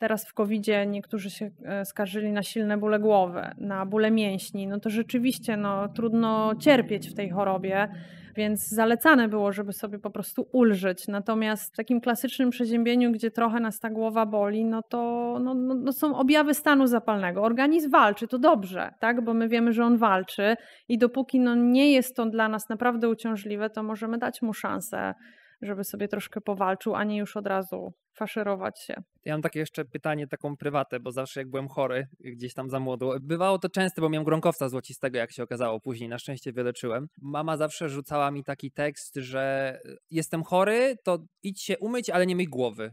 teraz w COVID-zie niektórzy się e, skarżyli na silne bóle głowy, na bóle mięśni, no to rzeczywiście no, trudno cierpieć w tej chorobie, więc zalecane było, żeby sobie po prostu ulżyć. Natomiast w takim klasycznym przeziębieniu, gdzie trochę nas ta głowa boli, no to no, no, no są objawy stanu zapalnego. Organizm walczy, to dobrze, tak? bo my wiemy, że on walczy i dopóki no, nie jest to dla nas naprawdę uciążliwe, to możemy dać mu szansę żeby sobie troszkę powalczył, a nie już od razu faszerować się. Ja mam takie jeszcze pytanie, taką prywatę, bo zawsze jak byłem chory, gdzieś tam za młodo, bywało to częste, bo miałem grąkowca złocistego, jak się okazało później, na szczęście wyleczyłem. Mama zawsze rzucała mi taki tekst, że e, jestem chory, to idź się umyć, ale nie myj głowy.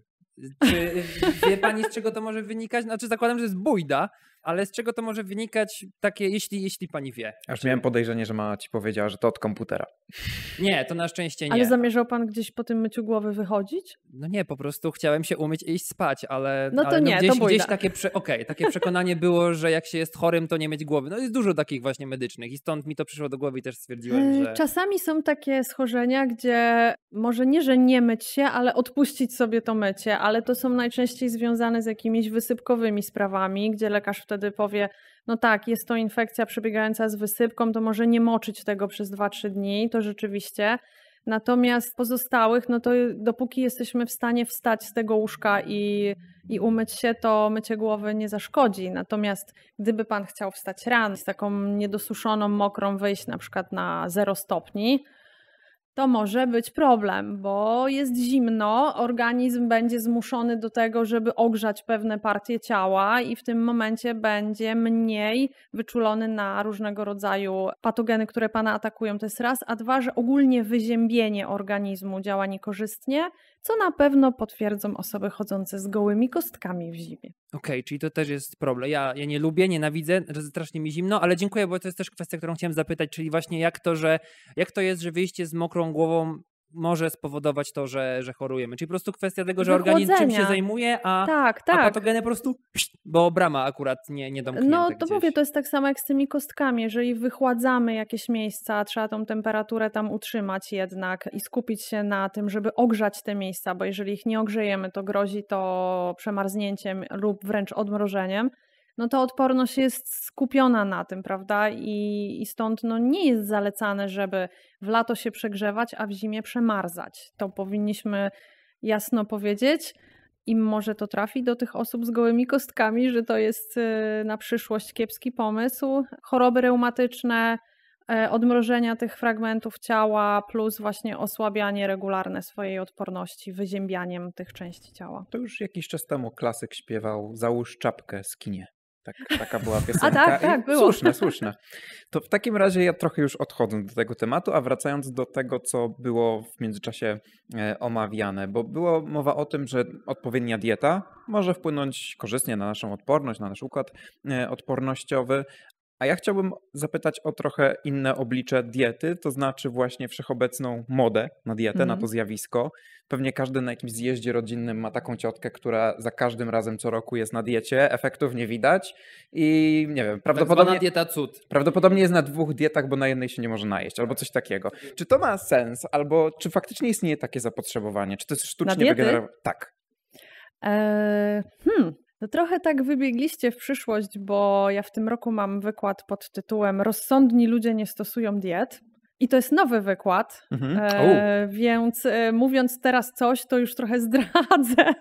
Czy e, wie pani, z czego to może wynikać? Znaczy zakładam, że jest bójda, ale z czego to może wynikać takie, jeśli, jeśli pani wie? Aż miałem podejrzenie, że ma ci powiedziała, że to od komputera. Nie, to na szczęście nie. Ale zamierzał pan gdzieś po tym myciu głowy wychodzić? No nie, po prostu chciałem się umyć i iść spać, ale, no to ale no nie, gdzieś, to gdzieś takie, prze, okay, takie przekonanie było, że jak się jest chorym, to nie mieć głowy. No jest dużo takich właśnie medycznych i stąd mi to przyszło do głowy i też stwierdziłem, yy, że... Czasami są takie schorzenia, gdzie może nie, że nie myć się, ale odpuścić sobie to mycie, ale to są najczęściej związane z jakimiś wysypkowymi sprawami, gdzie lekarz wtedy wtedy powie, no tak, jest to infekcja przebiegająca z wysypką, to może nie moczyć tego przez 2-3 dni, to rzeczywiście. Natomiast pozostałych, no to dopóki jesteśmy w stanie wstać z tego łóżka i, i umyć się, to mycie głowy nie zaszkodzi. Natomiast gdyby pan chciał wstać rano z taką niedosuszoną, mokrą, wyjść na przykład na 0 stopni, to może być problem, bo jest zimno, organizm będzie zmuszony do tego, żeby ogrzać pewne partie ciała i w tym momencie będzie mniej wyczulony na różnego rodzaju patogeny, które pana atakują. To jest raz, a dwa, że ogólnie wyziębienie organizmu działa niekorzystnie, co na pewno potwierdzą osoby chodzące z gołymi kostkami w zimie. Okej, okay, czyli to też jest problem. Ja, ja nie lubię, nienawidzę, strasznie mi zimno, ale dziękuję, bo to jest też kwestia, którą chciałem zapytać, czyli właśnie jak to, że jak to jest, że wyjście z mokrą głową może spowodować to, że, że chorujemy. Czyli po prostu kwestia tego, że organizm czym się zajmuje, a, tak, tak. a patogeny po prostu, bo brama akurat nie, nie domknięta No to gdzieś. mówię, to jest tak samo jak z tymi kostkami. Jeżeli wychładzamy jakieś miejsca, trzeba tą temperaturę tam utrzymać jednak i skupić się na tym, żeby ogrzać te miejsca, bo jeżeli ich nie ogrzejemy, to grozi to przemarznięciem lub wręcz odmrożeniem no ta odporność jest skupiona na tym, prawda? I, i stąd no, nie jest zalecane, żeby w lato się przegrzewać, a w zimie przemarzać. To powinniśmy jasno powiedzieć. I może to trafi do tych osób z gołymi kostkami, że to jest y, na przyszłość kiepski pomysł. Choroby reumatyczne, e, odmrożenia tych fragmentów ciała, plus właśnie osłabianie regularne swojej odporności, wyziębianiem tych części ciała. To już jakiś czas temu klasyk śpiewał: Załóż czapkę, skinie. Tak, taka była piosenka. A tak, tak, było. Słuszne, słuszne. To w takim razie ja trochę już odchodzę do tego tematu, a wracając do tego, co było w międzyczasie e, omawiane, bo było mowa o tym, że odpowiednia dieta może wpłynąć korzystnie na naszą odporność, na nasz układ e, odpornościowy, a ja chciałbym zapytać o trochę inne oblicze diety, to znaczy właśnie wszechobecną modę na dietę, mm na mhm. to zjawisko. Pewnie każdy na jakimś zjeździe rodzinnym ma taką ciotkę, która za każdym razem co roku jest na diecie, efektów nie widać i nie wiem, tak prawdopodobnie... Tak dieta cud. Prawdopodobnie jest na dwóch dietach, bo na jednej się nie może najeść, albo coś takiego. Tak czy to ma sens, albo czy faktycznie istnieje takie zapotrzebowanie? Czy to jest sztucznie wygenerowane? Tak. Eee, hmm, no trochę tak wybiegliście w przyszłość, bo ja w tym roku mam wykład pod tytułem Rozsądni ludzie nie stosują diet. I to jest nowy wykład, mhm. e, więc e, mówiąc teraz coś, to już trochę zdradzę.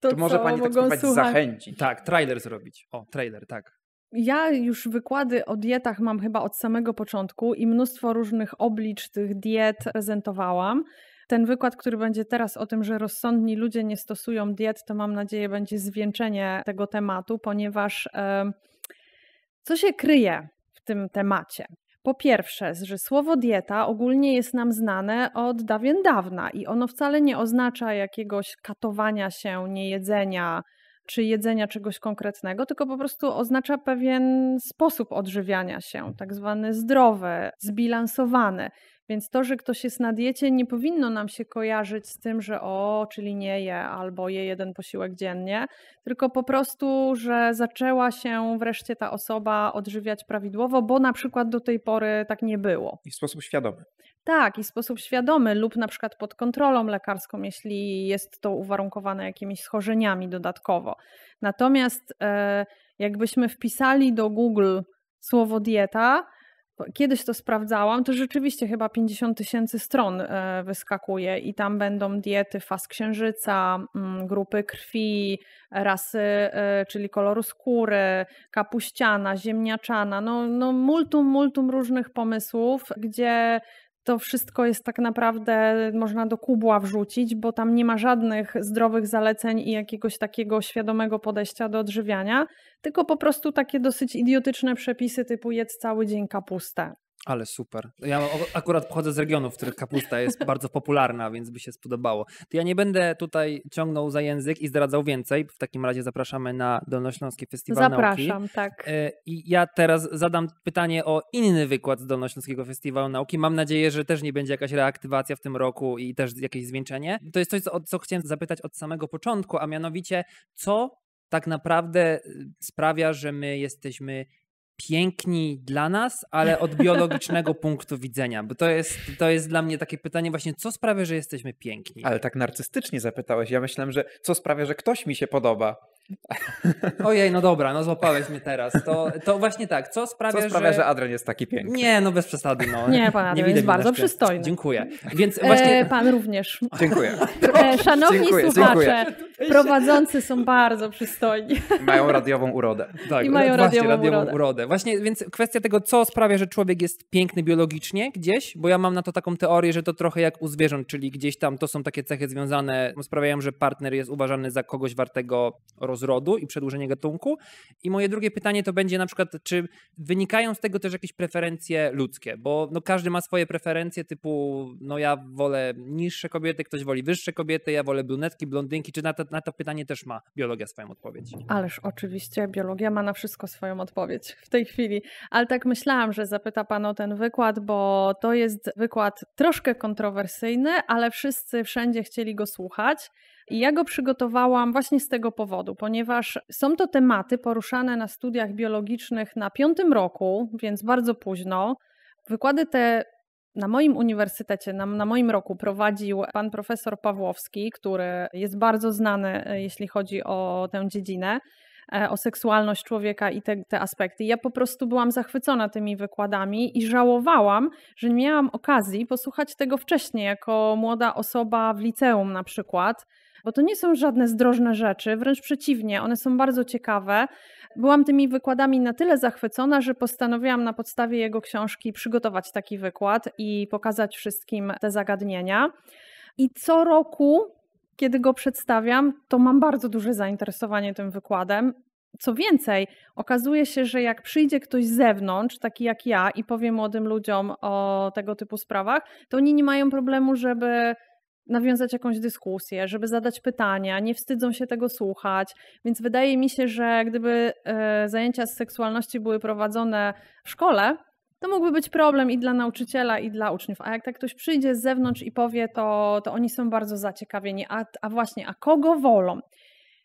To, to może pani tak słuchać zachęcić. Tak, trailer zrobić. O, trailer, tak. Ja już wykłady o dietach mam chyba od samego początku i mnóstwo różnych oblicz tych diet prezentowałam. Ten wykład, który będzie teraz o tym, że rozsądni ludzie nie stosują diet, to mam nadzieję będzie zwieńczenie tego tematu, ponieważ co się kryje w tym temacie? Po pierwsze, że słowo dieta ogólnie jest nam znane od dawien dawna i ono wcale nie oznacza jakiegoś katowania się, niejedzenia czy jedzenia czegoś konkretnego, tylko po prostu oznacza pewien sposób odżywiania się, tak zwany zdrowy, zbilansowany. Więc to, że ktoś jest na diecie, nie powinno nam się kojarzyć z tym, że o, czyli nie je albo je jeden posiłek dziennie, tylko po prostu, że zaczęła się wreszcie ta osoba odżywiać prawidłowo, bo na przykład do tej pory tak nie było. I w sposób świadomy. Tak, i w sposób świadomy, lub na przykład pod kontrolą lekarską, jeśli jest to uwarunkowane jakimiś schorzeniami dodatkowo. Natomiast e, jakbyśmy wpisali do Google słowo dieta, kiedyś to sprawdzałam, to rzeczywiście chyba 50 tysięcy stron e, wyskakuje i tam będą diety faz księżyca, mm, grupy krwi, rasy, e, czyli koloru skóry, kapuściana, ziemniaczana, no, no multum, multum różnych pomysłów, gdzie to wszystko jest tak naprawdę można do kubła wrzucić, bo tam nie ma żadnych zdrowych zaleceń i jakiegoś takiego świadomego podejścia do odżywiania, tylko po prostu takie dosyć idiotyczne przepisy typu jedz cały dzień kapustę. Ale super. Ja akurat pochodzę z regionów, w których kapusta jest bardzo popularna, więc by się spodobało. To ja nie będę tutaj ciągnął za język i zdradzał więcej. W takim razie zapraszamy na Dolnośląski Festiwal Zapraszam, Nauki. tak. E, I ja teraz zadam pytanie o inny wykład z Dolnośląskiego Festiwalu Nauki. Mam nadzieję, że też nie będzie jakaś reaktywacja w tym roku i też jakieś zwieńczenie. To jest coś, o co chciałem zapytać od samego początku, a mianowicie co tak naprawdę y, sprawia, że my jesteśmy piękni dla nas, ale od biologicznego punktu widzenia, bo to jest, to jest dla mnie takie pytanie właśnie, co sprawia, że jesteśmy piękni? Ale tak narcystycznie zapytałeś, ja myślałem, że co sprawia, że ktoś mi się podoba. Ojej, no dobra, no złapałeś mnie teraz. To, to właśnie tak, co sprawia, co sprawia że... że Adrian jest taki piękny? Nie, no bez przesady. No. Nie, pan Adrian jest bardzo przystojny. Dziękuję. Więc e, właśnie... E, pan również. Dziękuję. E, szanowni dziękuję, słuchacze, dziękuję. prowadzący są bardzo przystojni. Mają radiową urodę. Tak, I mają właśnie, radiową, radiową urodę. urodę. Właśnie, więc kwestia tego, co sprawia, że człowiek jest piękny biologicznie gdzieś, bo ja mam na to taką teorię, że to trochę jak u zwierząt, czyli gdzieś tam to są takie cechy związane, sprawiają, że partner jest uważany za kogoś wartego rozwoju rozrodu i przedłużenie gatunku. I moje drugie pytanie to będzie na przykład, czy wynikają z tego też jakieś preferencje ludzkie, bo no każdy ma swoje preferencje typu, no ja wolę niższe kobiety, ktoś woli wyższe kobiety, ja wolę brunetki, blondynki, czy na to, na to pytanie też ma biologia swoją odpowiedź? Ależ oczywiście biologia ma na wszystko swoją odpowiedź w tej chwili, ale tak myślałam, że zapyta Pan o ten wykład, bo to jest wykład troszkę kontrowersyjny, ale wszyscy wszędzie chcieli go słuchać. I ja go przygotowałam właśnie z tego powodu, ponieważ są to tematy poruszane na studiach biologicznych na piątym roku, więc bardzo późno. Wykłady te na moim uniwersytecie, na, na, moim roku prowadził pan profesor Pawłowski, który jest bardzo znany, e, jeśli chodzi o tę dziedzinę, e, o seksualność człowieka i te, te aspekty. Ja po prostu byłam zachwycona tymi wykładami i żałowałam, że nie miałam okazji posłuchać tego wcześniej, jako młoda osoba w liceum na przykład bo to nie są żadne zdrożne rzeczy, wręcz przeciwnie, one są bardzo ciekawe. Byłam tymi wykładami na tyle zachwycona, że postanowiłam na podstawie jego książki przygotować taki wykład i pokazać wszystkim te zagadnienia. I co roku, kiedy go przedstawiam, to mam bardzo duże zainteresowanie tym wykładem. Co więcej, okazuje się, że jak przyjdzie ktoś z zewnątrz, taki jak ja, i powie młodym ludziom o tego typu sprawach, to oni nie mają problemu, żeby nawiązać jakąś dyskusję, żeby zadać pytania, nie wstydzą się tego słuchać. Więc wydaje mi się, że gdyby e, zajęcia z seksualności były prowadzone w szkole, to mógłby być problem i dla nauczyciela, i dla uczniów. A jak tak ktoś przyjdzie z zewnątrz i powie, to, to oni są bardzo zaciekawieni. A, a właśnie, a kogo wolą?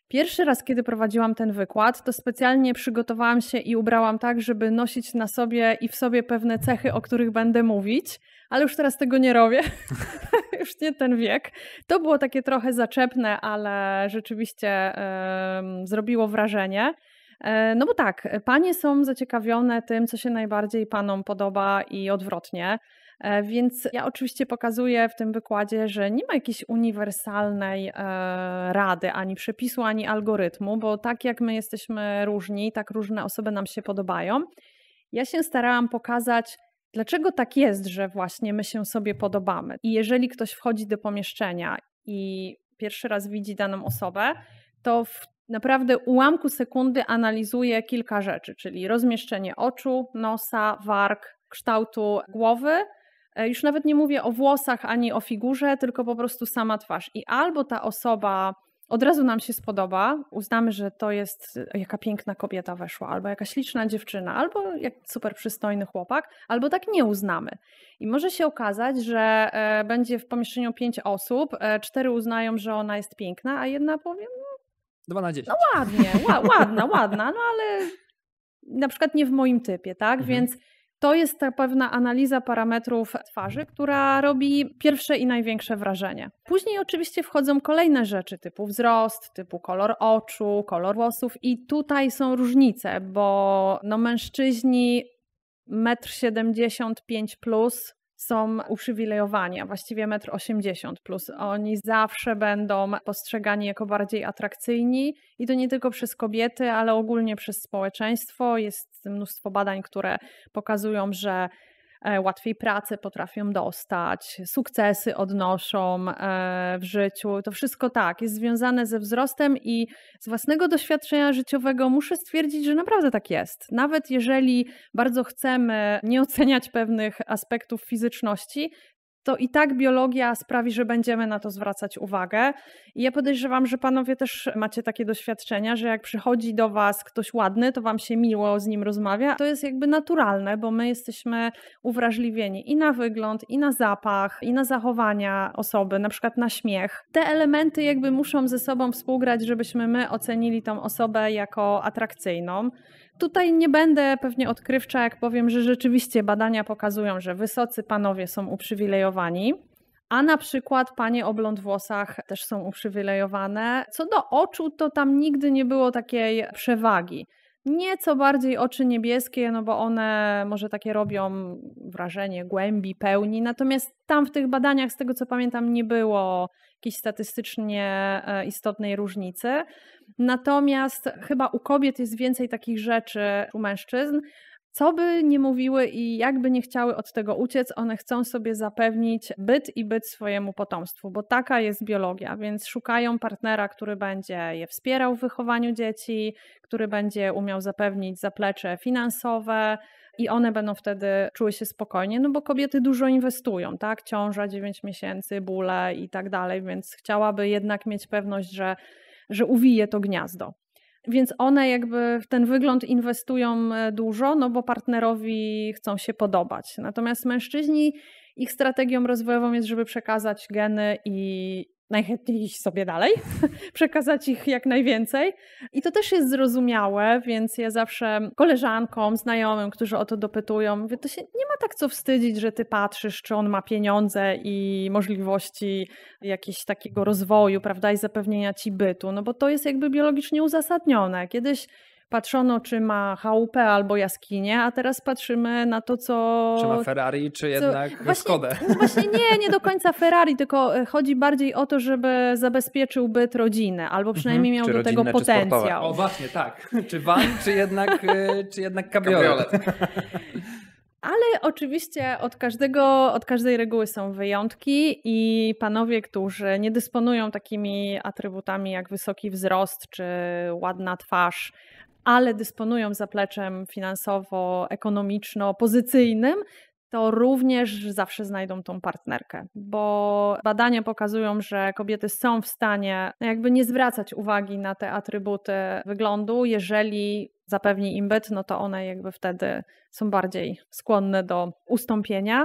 Pierwszy raz, kiedy prowadziłam ten wykład, to specjalnie przygotowałam się i ubrałam tak, żeby nosić na sobie i w sobie pewne cechy, o których będę mówić ale już teraz tego nie robię. już nie ten wiek. To było takie trochę zaczepne, ale rzeczywiście zrobiło wrażenie. E, no bo tak, panie są zaciekawione tym, co się najbardziej panom podoba i odwrotnie. E, więc ja oczywiście pokazuję w tym wykładzie, że nie ma jakiejś uniwersalnej e, rady, ani przepisu, ani algorytmu, bo tak jak my jesteśmy różni, tak różne osoby nam się podobają. Ja się starałam pokazać, Dlaczego tak jest, że właśnie my się sobie podobamy? I jeżeli ktoś wchodzi do pomieszczenia i pierwszy raz widzi daną osobę, to w naprawdę ułamku sekundy analizuje kilka rzeczy, czyli rozmieszczenie oczu, nosa, warg, kształtu głowy. E, już nawet nie mówię o włosach ani o figurze, tylko po prostu sama twarz. I albo ta osoba od razu nam się spodoba, uznamy, że to jest jaka piękna kobieta weszła, albo jaka śliczna dziewczyna, albo jak super przystojny chłopak, albo tak nie uznamy. I może się okazać, że e, będzie w pomieszczeniu pięć osób, e, cztery uznają, że ona jest piękna, a jedna powie, no, 2 na 10. No ładnie, ła, ładna, ładna, no ale na przykład nie w moim typie, tak? Mhm. Więc to jest ta pewna analiza parametrów twarzy, która robi pierwsze i największe wrażenie. Później oczywiście wchodzą kolejne rzeczy typu wzrost, typu kolor oczu, kolor włosów i tutaj są różnice, bo no mężczyźni 1,75 m plus są uszywilejowani, a właściwie 1,80 m plus. Oni zawsze będą postrzegani jako bardziej atrakcyjni i to nie tylko przez kobiety, ale ogólnie przez społeczeństwo. Jest jest mnóstwo badań, które pokazują, że e, łatwiej pracę potrafią dostać, sukcesy odnoszą e, w życiu. To wszystko tak, jest związane ze wzrostem i z własnego doświadczenia życiowego muszę stwierdzić, że naprawdę tak jest. Nawet jeżeli bardzo chcemy nie oceniać pewnych aspektów fizyczności, to i tak biologia sprawi, że będziemy na to zwracać uwagę. I ja podejrzewam, że panowie też macie takie doświadczenia, że jak przychodzi do was ktoś ładny, to wam się miło z nim rozmawia. To jest jakby naturalne, bo my jesteśmy uwrażliwieni i na wygląd, i na zapach, i na zachowania osoby, na przykład na śmiech. Te elementy jakby muszą ze sobą współgrać, żebyśmy my ocenili tą osobę jako atrakcyjną. Tutaj nie będę pewnie odkrywcza, jak powiem, że rzeczywiście badania pokazują, że wysocy panowie są uprzywilejowani. A na przykład panie o blond włosach też są uprzywilejowane. Co do oczu, to tam nigdy nie było takiej przewagi. Nieco bardziej oczy niebieskie, no bo one może takie robią wrażenie głębi, pełni. Natomiast tam w tych badaniach, z tego co pamiętam, nie było jakiejś statystycznie e, istotnej różnicy. Natomiast chyba u kobiet jest więcej takich rzeczy u mężczyzn. Co by nie mówiły i jakby nie chciały od tego uciec, one chcą sobie zapewnić byt i byt swojemu potomstwu, bo taka jest biologia, więc szukają partnera, który będzie je wspierał w wychowaniu dzieci, który będzie umiał zapewnić zaplecze finansowe, i one będą wtedy czuły się spokojnie, no bo kobiety dużo inwestują, tak? Ciąża 9 miesięcy, bóle i tak dalej, więc chciałaby jednak mieć pewność, że, że uwije to gniazdo. Więc one jakby w ten wygląd inwestują e, dużo, no bo partnerowi chcą się podobać. Natomiast mężczyźni, ich strategią rozwojową jest, żeby przekazać geny i, najchętniej iść sobie dalej, przekazać ich jak najwięcej. I to też jest zrozumiałe, więc ja zawsze koleżankom, znajomym, którzy o to dopytują, mówię, to się nie ma tak co wstydzić, że ty patrzysz, czy on ma pieniądze i możliwości jakiegoś takiego rozwoju, prawda, i zapewnienia ci bytu, no bo to jest jakby biologicznie uzasadnione. Kiedyś patrzono, czy ma chałupę albo jaskinię, a teraz patrzymy na to, co. Czy ma Ferrari, czy jednak właśnie, Skodę. No właśnie nie, nie do końca Ferrari, tylko e, chodzi bardziej o to, żeby zabezpieczył byt rodziny, albo mhm. przynajmniej miał czy do rodzinne, tego potencjał. O właśnie, tak. Czy van, czy jednak, e, czy jednak kabriolet. Ale oczywiście od, każdego, od każdej reguły są wyjątki i panowie, którzy nie dysponują takimi atrybutami jak wysoki wzrost czy ładna twarz, ale dysponują zapleczem finansowo-ekonomiczno-pozycyjnym, to również zawsze znajdą tą partnerkę, bo badania pokazują, że kobiety są w stanie jakby nie zwracać uwagi na te atrybuty wyglądu, jeżeli zapewni im byt, no to one jakby wtedy są bardziej skłonne do ustąpienia.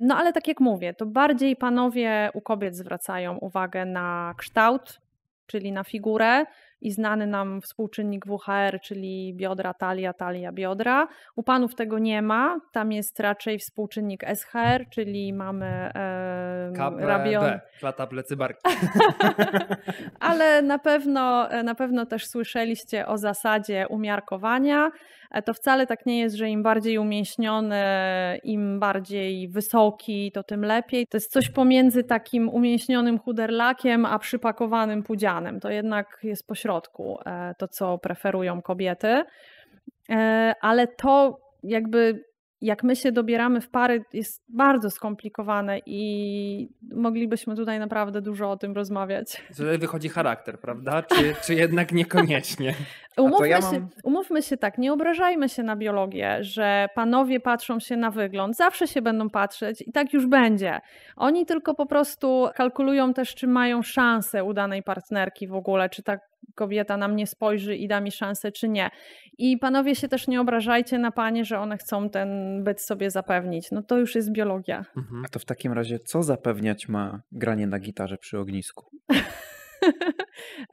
No ale tak jak mówię, to bardziej panowie u kobiet zwracają uwagę na kształt, czyli na figurę, i znany nam współczynnik WHR, czyli biodra, talia, talia, biodra. U panów tego nie ma, tam jest raczej współczynnik SHR, czyli mamy e, KPD, rabion... klata plecy barki. Ale na pewno, na pewno też słyszeliście o zasadzie umiarkowania, E, to wcale tak nie jest, że im bardziej umięśniony, im bardziej wysoki, to tym lepiej. To jest coś pomiędzy takim umięśnionym chuderlakiem, a przypakowanym pudzianem. To jednak jest pośrodku e, to, co preferują kobiety. E, ale to jakby jak my się dobieramy w pary, jest bardzo skomplikowane i moglibyśmy tutaj naprawdę dużo o tym rozmawiać. Tutaj wychodzi charakter, prawda? Czy, czy jednak niekoniecznie? Umówmy, ja mam... się, umówmy się tak, nie obrażajmy się na biologię, że panowie patrzą się na wygląd. Zawsze się będą patrzeć i tak już będzie. Oni tylko po prostu kalkulują też, czy mają szansę u danej partnerki w ogóle, czy ta kobieta na mnie spojrzy i da mi szansę, czy nie. I panowie się też nie obrażajcie na panie, że one chcą ten byt sobie zapewnić. No to już jest biologia. Mhm. A to w takim razie, co zapewniać ma granie na gitarze przy ognisku?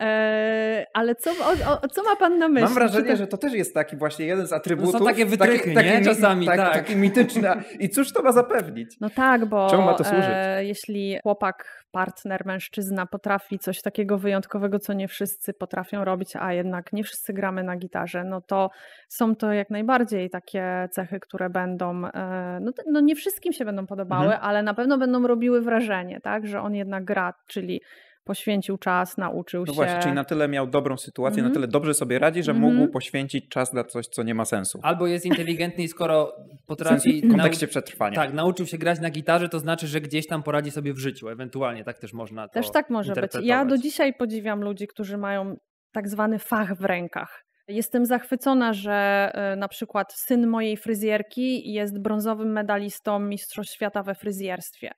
Eee, ale co, o, o, co ma pan na myśli? Mam wrażenie, to... że to też jest taki właśnie jeden z atrybutów. No są takie wytrychy, taki, nie? Czasami, tak, tak. Taki mityczny. I cóż to ma zapewnić? No tak, bo Czemu ma to służyć? E, jeśli chłopak, partner, mężczyzna potrafi coś takiego wyjątkowego, co nie wszyscy potrafią robić, a jednak nie wszyscy gramy na gitarze, no to są to jak najbardziej takie cechy, które będą, e, no, no, nie wszystkim się będą podobały, mhm. ale na pewno będą robiły wrażenie, tak, że on jednak gra, czyli poświęcił czas, nauczył no się. No właśnie, czyli na tyle miał dobrą sytuację, mm -hmm. na mhm. tyle dobrze sobie radzi, że mm -hmm. mógł poświęcić czas na coś, co nie ma sensu. Albo jest inteligentny i skoro potrafi... W kontekście przetrwania. Tak, nauczył się grać na gitarze, to znaczy, że gdzieś tam poradzi sobie w życiu, ewentualnie tak też można to Też tak może być. Ja do dzisiaj podziwiam ludzi, którzy mają tak zwany fach w rękach. Jestem zachwycona, że e, na przykład syn mojej fryzjerki jest brązowym medalistą Mistrzostw Świata we fryzjerstwie.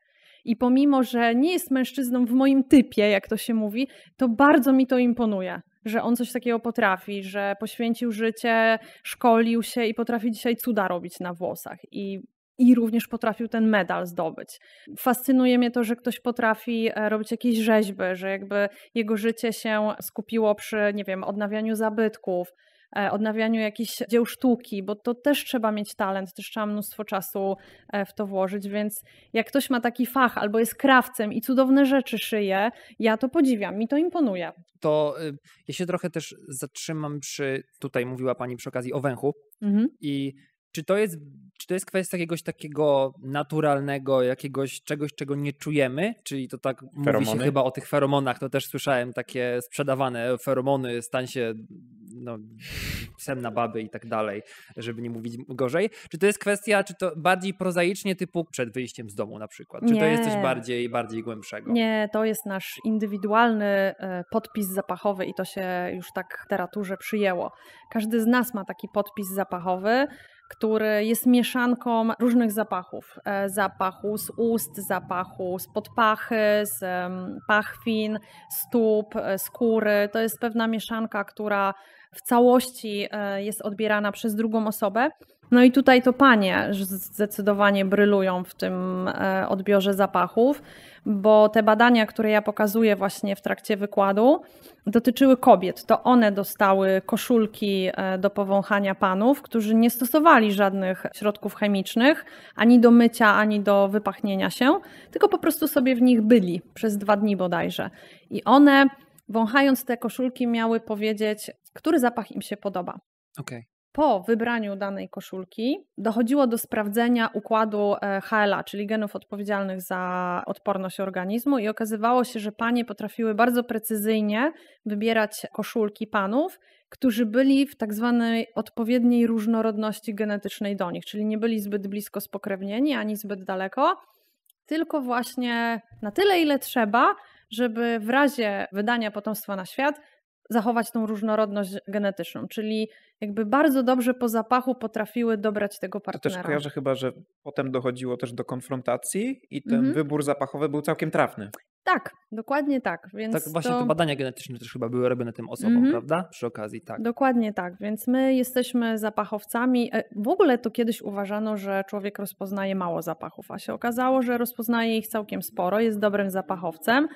I pomimo, że nie jest mężczyzną w moim typie, jak to się mówi, to bardzo mi to imponuje, że on coś takiego potrafi, że poświęcił życie, szkolił się i potrafi dzisiaj cuda robić na włosach. I i również potrafił ten medal zdobyć. Fascynuje mnie to, że ktoś potrafi e, robić jakieś rzeźby, że jakby jego życie się skupiło przy, nie wiem, odnawianiu zabytków, E, odnawianiu jakichś dzieł sztuki, bo to też trzeba mieć talent, też trzeba mnóstwo czasu e, w to włożyć, więc jak ktoś ma taki fach albo jest krawcem i cudowne rzeczy szyje, ja to podziwiam, mi to imponuje. To y, ja się trochę też zatrzymam przy, tutaj mówiła Pani przy okazji o węchu mhm. i czy to jest, czy to jest kwestia jakiegoś takiego naturalnego, jakiegoś czegoś, czego nie czujemy? Czyli to tak Feromony. mówi się chyba o tych feromonach, to też słyszałem takie sprzedawane feromony, stan się no, psem na baby i tak dalej, żeby nie mówić gorzej. Czy to jest kwestia, czy to bardziej prozaicznie typu przed wyjściem z domu na przykład? Czy nie. to jest coś bardziej, bardziej głębszego? Nie, to jest nasz indywidualny e, podpis zapachowy i to się już tak w literaturze przyjęło. Każdy z nas ma taki podpis zapachowy, który jest mieszanką różnych zapachów. E, zapachu z ust, zapachu z podpachy, z pachwin, stóp, e, skóry. To jest pewna mieszanka, która w całości e, jest odbierana przez drugą osobę. No i tutaj to panie zdecydowanie brylują w tym e, odbiorze zapachów, bo te badania, które ja pokazuję właśnie w trakcie wykładu, dotyczyły kobiet. To one dostały koszulki e, do powąchania panów, którzy nie stosowali żadnych środków chemicznych, ani do mycia, ani do wypachnienia się, tylko po prostu sobie w nich byli przez dwa dni bodajże. I one wąchając te koszulki, miały powiedzieć, który zapach im się podoba. Okay. Po wybraniu danej koszulki dochodziło do sprawdzenia układu e, HLA, czyli genów odpowiedzialnych za odporność organizmu, i okazywało się, że panie potrafiły bardzo precyzyjnie wybierać koszulki panów, którzy byli w tak zwanej odpowiedniej różnorodności genetycznej do nich, czyli nie byli zbyt blisko spokrewnieni ani zbyt daleko, tylko właśnie na tyle, ile trzeba, żeby w razie wydania potomstwa na świat zachować tą różnorodność genetyczną, czyli jakby bardzo dobrze po zapachu potrafiły dobrać tego partnera. To też kojarzę chyba, że potem dochodziło też do konfrontacji i ten mhm. wybór zapachowy był całkiem trafny. Tak, dokładnie tak. Więc tak, właśnie to... te badania genetyczne też chyba były robione tym osobom, mhm. prawda? Przy okazji, tak. Dokładnie tak, więc my jesteśmy zapachowcami. E, w ogóle to kiedyś uważano, że człowiek rozpoznaje mało zapachów, a się okazało, że rozpoznaje ich całkiem sporo, jest dobrym zapachowcem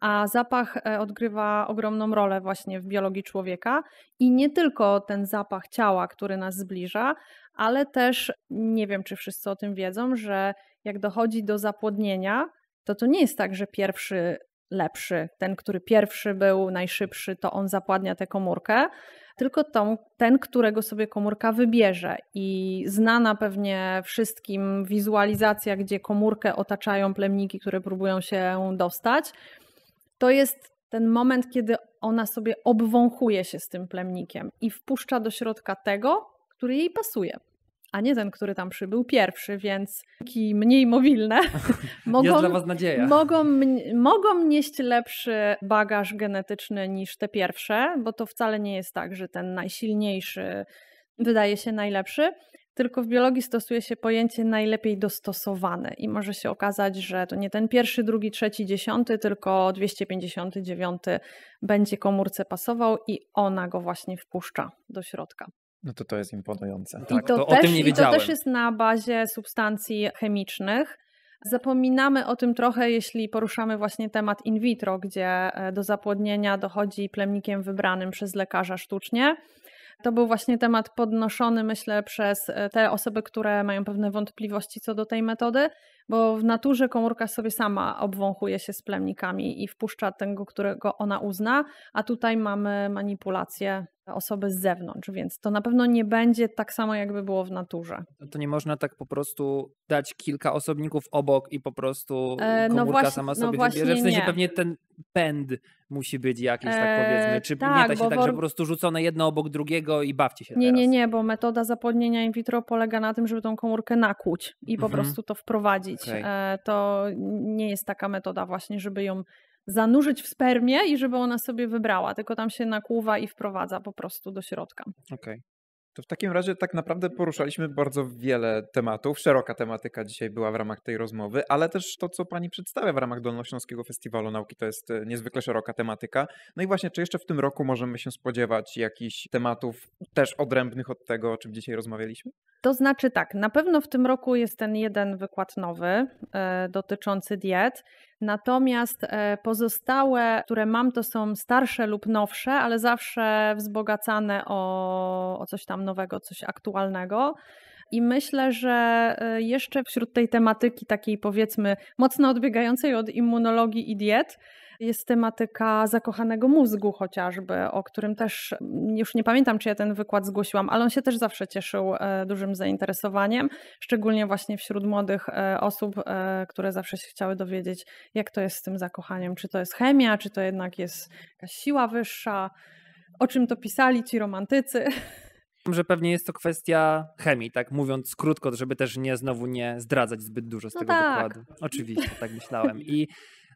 a zapach e, odgrywa ogromną rolę właśnie w biologii człowieka i nie tylko ten zapach ciała, który nas zbliża, ale też nie wiem, czy wszyscy o tym wiedzą, że jak dochodzi do zapłodnienia, to to nie jest tak, że pierwszy lepszy, ten, który pierwszy był najszybszy, to on zapładnia tę komórkę, tylko tą, ten, którego sobie komórka wybierze. I znana pewnie wszystkim wizualizacja, gdzie komórkę otaczają plemniki, które próbują się dostać to jest ten moment, kiedy ona sobie obwąchuje się z tym plemnikiem i wpuszcza do środka tego, który jej pasuje, a nie ten, który tam przybył pierwszy, więc mniej mobilne mogą, mogą, mogą nieść lepszy bagaż genetyczny niż te pierwsze, bo to wcale nie jest tak, że ten najsilniejszy wydaje się najlepszy tylko w biologii stosuje się pojęcie najlepiej dostosowane i może się okazać, że to nie ten pierwszy, drugi, trzeci, dziesiąty, tylko 259 będzie komórce pasował i ona go właśnie wpuszcza do środka. No to to jest imponujące. Tak, I to, to też, o tym nie wiedziałem. I to też jest na bazie substancji chemicznych. Zapominamy o tym trochę, jeśli poruszamy właśnie temat in vitro, gdzie e, do zapłodnienia dochodzi plemnikiem wybranym przez lekarza sztucznie. To był właśnie temat podnoszony, myślę, przez e, te osoby, które mają pewne wątpliwości co do tej metody, bo w naturze komórka sobie sama obwąchuje się z plemnikami i wpuszcza tego, którego ona uzna, a tutaj mamy manipulację osoby z zewnątrz, więc to na pewno nie będzie tak samo, jakby było w naturze. To nie można tak po prostu dać kilka osobników obok i po prostu e, no właśnie, sama sobie no właśnie wybierze. W sensie nie. pewnie ten pęd musi być jakiś, tak e, powiedzmy. Czy tak, nie da się tak, że po prostu rzucone jedno obok drugiego i bawcie się Nie, teraz. nie, nie, bo metoda zapłodnienia in vitro polega na tym, żeby tą komórkę nakłuć i po mhm. prostu to wprowadzić. Okay. E, to nie jest taka metoda właśnie, żeby ją zanurzyć w spermie i żeby ona sobie wybrała, tylko tam się nakłuwa i wprowadza po prostu do środka. Okej. Okay. To w takim razie tak naprawdę poruszaliśmy bardzo wiele tematów. Szeroka tematyka dzisiaj była w ramach tej rozmowy, ale też to, co pani przedstawia w ramach Dolnośląskiego Festiwalu Nauki, to jest e, niezwykle szeroka tematyka. No i właśnie, czy jeszcze w tym roku możemy się spodziewać jakichś tematów też odrębnych od tego, o czym dzisiaj rozmawialiśmy? To znaczy tak, na pewno w tym roku jest ten jeden wykład nowy yy, dotyczący diet. Natomiast e, pozostałe, które mam, to są starsze lub nowsze, ale zawsze wzbogacane o, o coś tam nowego, coś aktualnego. I myślę, że e, jeszcze wśród tej tematyki, takiej powiedzmy mocno odbiegającej od immunologii i diet, jest tematyka zakochanego mózgu chociażby, o którym też mm, już nie pamiętam, czy ja ten wykład zgłosiłam, ale on się też zawsze cieszył e, dużym zainteresowaniem, szczególnie właśnie wśród młodych e, osób, e, które zawsze się chciały dowiedzieć, jak to jest z tym zakochaniem, czy to jest chemia, czy to jednak jest jakaś siła wyższa, o czym to pisali ci romantycy że pewnie jest to kwestia chemii, tak mówiąc krótko, żeby też nie znowu nie zdradzać zbyt dużo z no tego tak. wykładu. Oczywiście, tak myślałem. I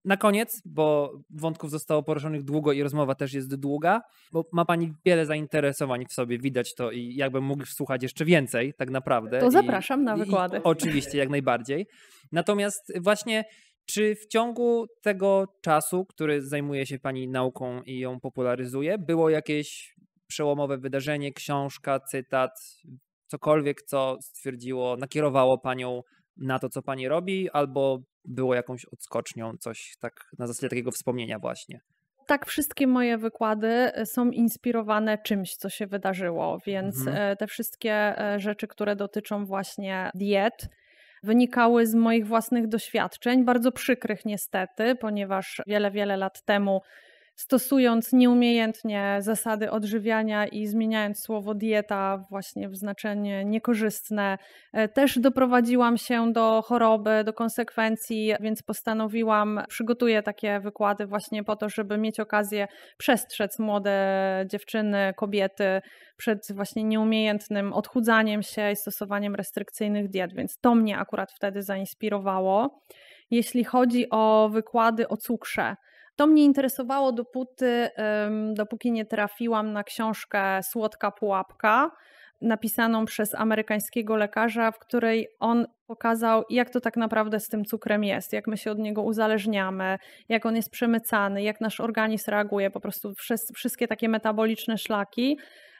na koniec, bo wątków zostało poruszonych długo i rozmowa też jest długa, bo ma Pani wiele zainteresowań w sobie, widać to i jakbym mógł słuchać jeszcze więcej, tak naprawdę. To zapraszam I, na wykłady. I, oczywiście, jak najbardziej. Natomiast właśnie czy w ciągu tego czasu, który zajmuje się Pani nauką i ją popularyzuje, było jakieś przełomowe wydarzenie, książka, cytat, cokolwiek, co stwierdziło, nakierowało Panią na to, co Pani robi, albo było jakąś odskocznią, coś tak na zasadzie takiego wspomnienia właśnie. Tak, wszystkie moje wykłady e, są inspirowane czymś, co się wydarzyło, więc mhm. E, te wszystkie e, rzeczy, które dotyczą właśnie diet, wynikały z moich własnych doświadczeń, bardzo przykrych niestety, ponieważ wiele, wiele lat temu stosując nieumiejętnie zasady odżywiania i zmieniając słowo dieta właśnie w znaczenie niekorzystne. E, też doprowadziłam się do choroby, do konsekwencji, więc postanowiłam, przygotuję takie wykłady właśnie po to, żeby mieć okazję przestrzec młode dziewczyny, kobiety przed właśnie nieumiejętnym odchudzaniem się i stosowaniem restrykcyjnych diet, więc to mnie akurat wtedy zainspirowało. Jeśli chodzi o wykłady o cukrze, to mnie interesowało dopóty, dopóki nie trafiłam na książkę Słodka pułapka, napisaną przez amerykańskiego lekarza, w której on pokazał, jak to tak naprawdę z tym cukrem jest, jak my się od niego uzależniamy, jak on jest przemycany, jak nasz organizm reaguje, po prostu wszystkie takie metaboliczne szlaki.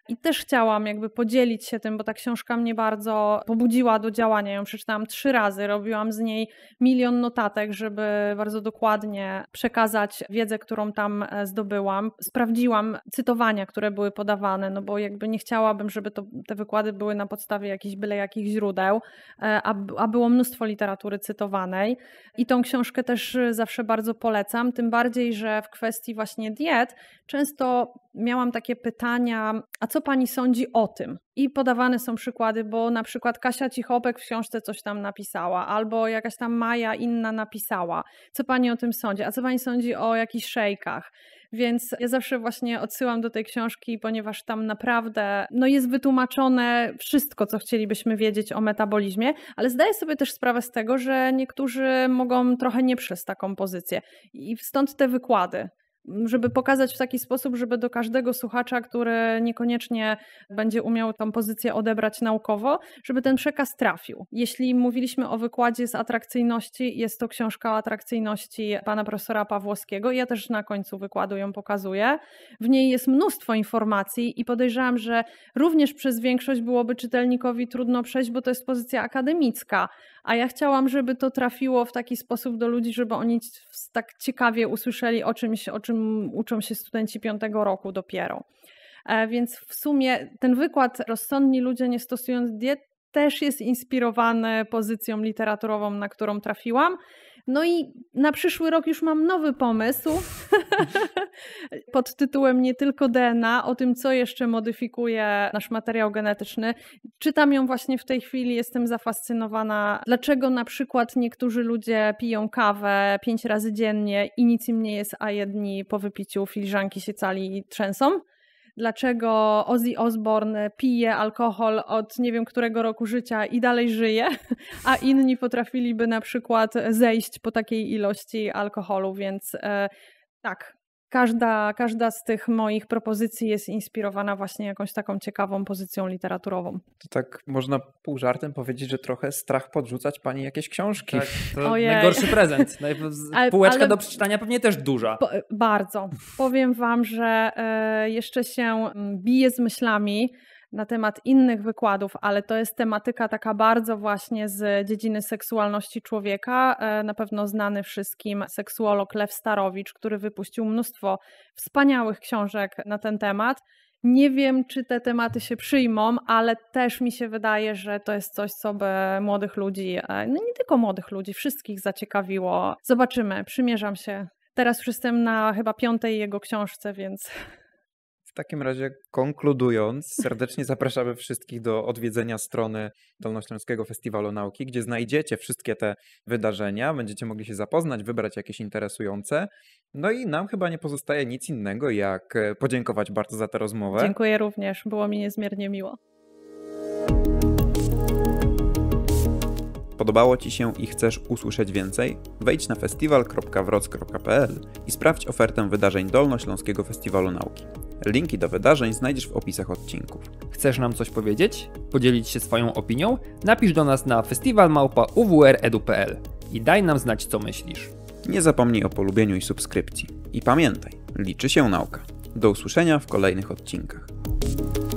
I też chciałam jakby podzielić się tym, bo ta książka mnie bardzo pobudziła do działania. Ją przeczytałam trzy razy, robiłam z niej milion notatek, żeby bardzo dokładnie przekazać wiedzę, którą tam e, zdobyłam. Sprawdziłam cytowania, które były podawane, no bo jakby nie chciałabym, żeby to, te wykłady były na podstawie jakichś byle jakich źródeł, e, a, a było mnóstwo literatury cytowanej. I tą książkę też e, zawsze bardzo polecam, tym bardziej, że w kwestii właśnie diet często miałam takie pytania, a co pani sądzi o tym? I podawane są przykłady, bo na przykład Kasia Cichopek w książce coś tam napisała, albo jakaś tam Maja inna napisała. Co pani o tym sądzi? A co pani sądzi o jakichś szejkach? Więc ja zawsze właśnie odsyłam do tej książki, ponieważ tam naprawdę no, jest wytłumaczone wszystko, co chcielibyśmy wiedzieć o metabolizmie, ale zdaję sobie też sprawę z tego, że niektórzy mogą trochę nie przez taką pozycję. I stąd te wykłady żeby pokazać w taki sposób, żeby do każdego słuchacza, który niekoniecznie będzie umiał tą pozycję odebrać naukowo, żeby ten przekaz trafił. Jeśli mówiliśmy o wykładzie z atrakcyjności, jest to książka o atrakcyjności pana profesora Pawłowskiego. Ja też na końcu wykładu ją pokazuję. W niej jest mnóstwo informacji i podejrzewam, że również przez większość byłoby czytelnikowi trudno przejść, bo to jest pozycja akademicka, a ja chciałam, żeby to trafiło w taki sposób do ludzi, żeby oni tak ciekawie usłyszeli o czymś, o czym czym uczą się studenci piątego roku dopiero. E, więc w sumie ten wykład Rozsądni ludzie nie stosując diet też jest inspirowany pozycją literaturową, na którą trafiłam. No i na przyszły rok już mam nowy pomysł pod tytułem Nie tylko DNA, o tym, co jeszcze modyfikuje nasz materiał genetyczny. Czytam ją właśnie w tej chwili, jestem zafascynowana, dlaczego na przykład niektórzy ludzie piją kawę pięć razy dziennie i nic im nie jest, a jedni po wypiciu filiżanki się cali i trzęsą dlaczego Ozzy Osbourne pije alkohol od nie wiem którego roku życia i dalej żyje, a inni potrafiliby na przykład zejść po takiej ilości alkoholu, więc e, tak, każda, każda z tych moich propozycji jest inspirowana właśnie jakąś taką ciekawą pozycją literaturową. To tak można pół żartem powiedzieć, że trochę strach podrzucać pani jakieś książki. Tak, to najgorszy prezent. Półeczka ale... do przeczytania pewnie też duża. Po, bardzo. Powiem wam, że e, jeszcze się mm, biję z myślami, na temat innych wykładów, ale to jest tematyka taka bardzo właśnie z dziedziny seksualności człowieka. E, na pewno znany wszystkim seksuolog Lew Starowicz, który wypuścił mnóstwo wspaniałych książek na ten temat. Nie wiem, czy te tematy się przyjmą, ale też mi się wydaje, że to jest coś, co by młodych ludzi, e, no nie tylko młodych ludzi, wszystkich zaciekawiło. Zobaczymy, przymierzam się. Teraz już jestem na chyba piątej jego książce, więc W takim razie konkludując, serdecznie zapraszamy wszystkich do odwiedzenia strony Dolnośląskiego Festiwalu Nauki, gdzie znajdziecie wszystkie te wydarzenia, będziecie mogli się zapoznać, wybrać jakieś interesujące. No i nam chyba nie pozostaje nic innego, jak e, podziękować bardzo za tę rozmowę. Dziękuję również, było mi niezmiernie miło. Podobało Ci się i chcesz usłyszeć więcej? Wejdź na festiwal.wroc.pl i sprawdź ofertę wydarzeń Dolnośląskiego Festiwalu Nauki. Linki do wydarzeń znajdziesz w opisach odcinków. Chcesz nam coś powiedzieć? Podzielić się swoją opinią? Napisz do nas na festiwalmałpa.uwr.edu.pl i daj nam znać co myślisz. Nie zapomnij o polubieniu i subskrypcji. I pamiętaj, liczy się nauka. Do usłyszenia w kolejnych odcinkach.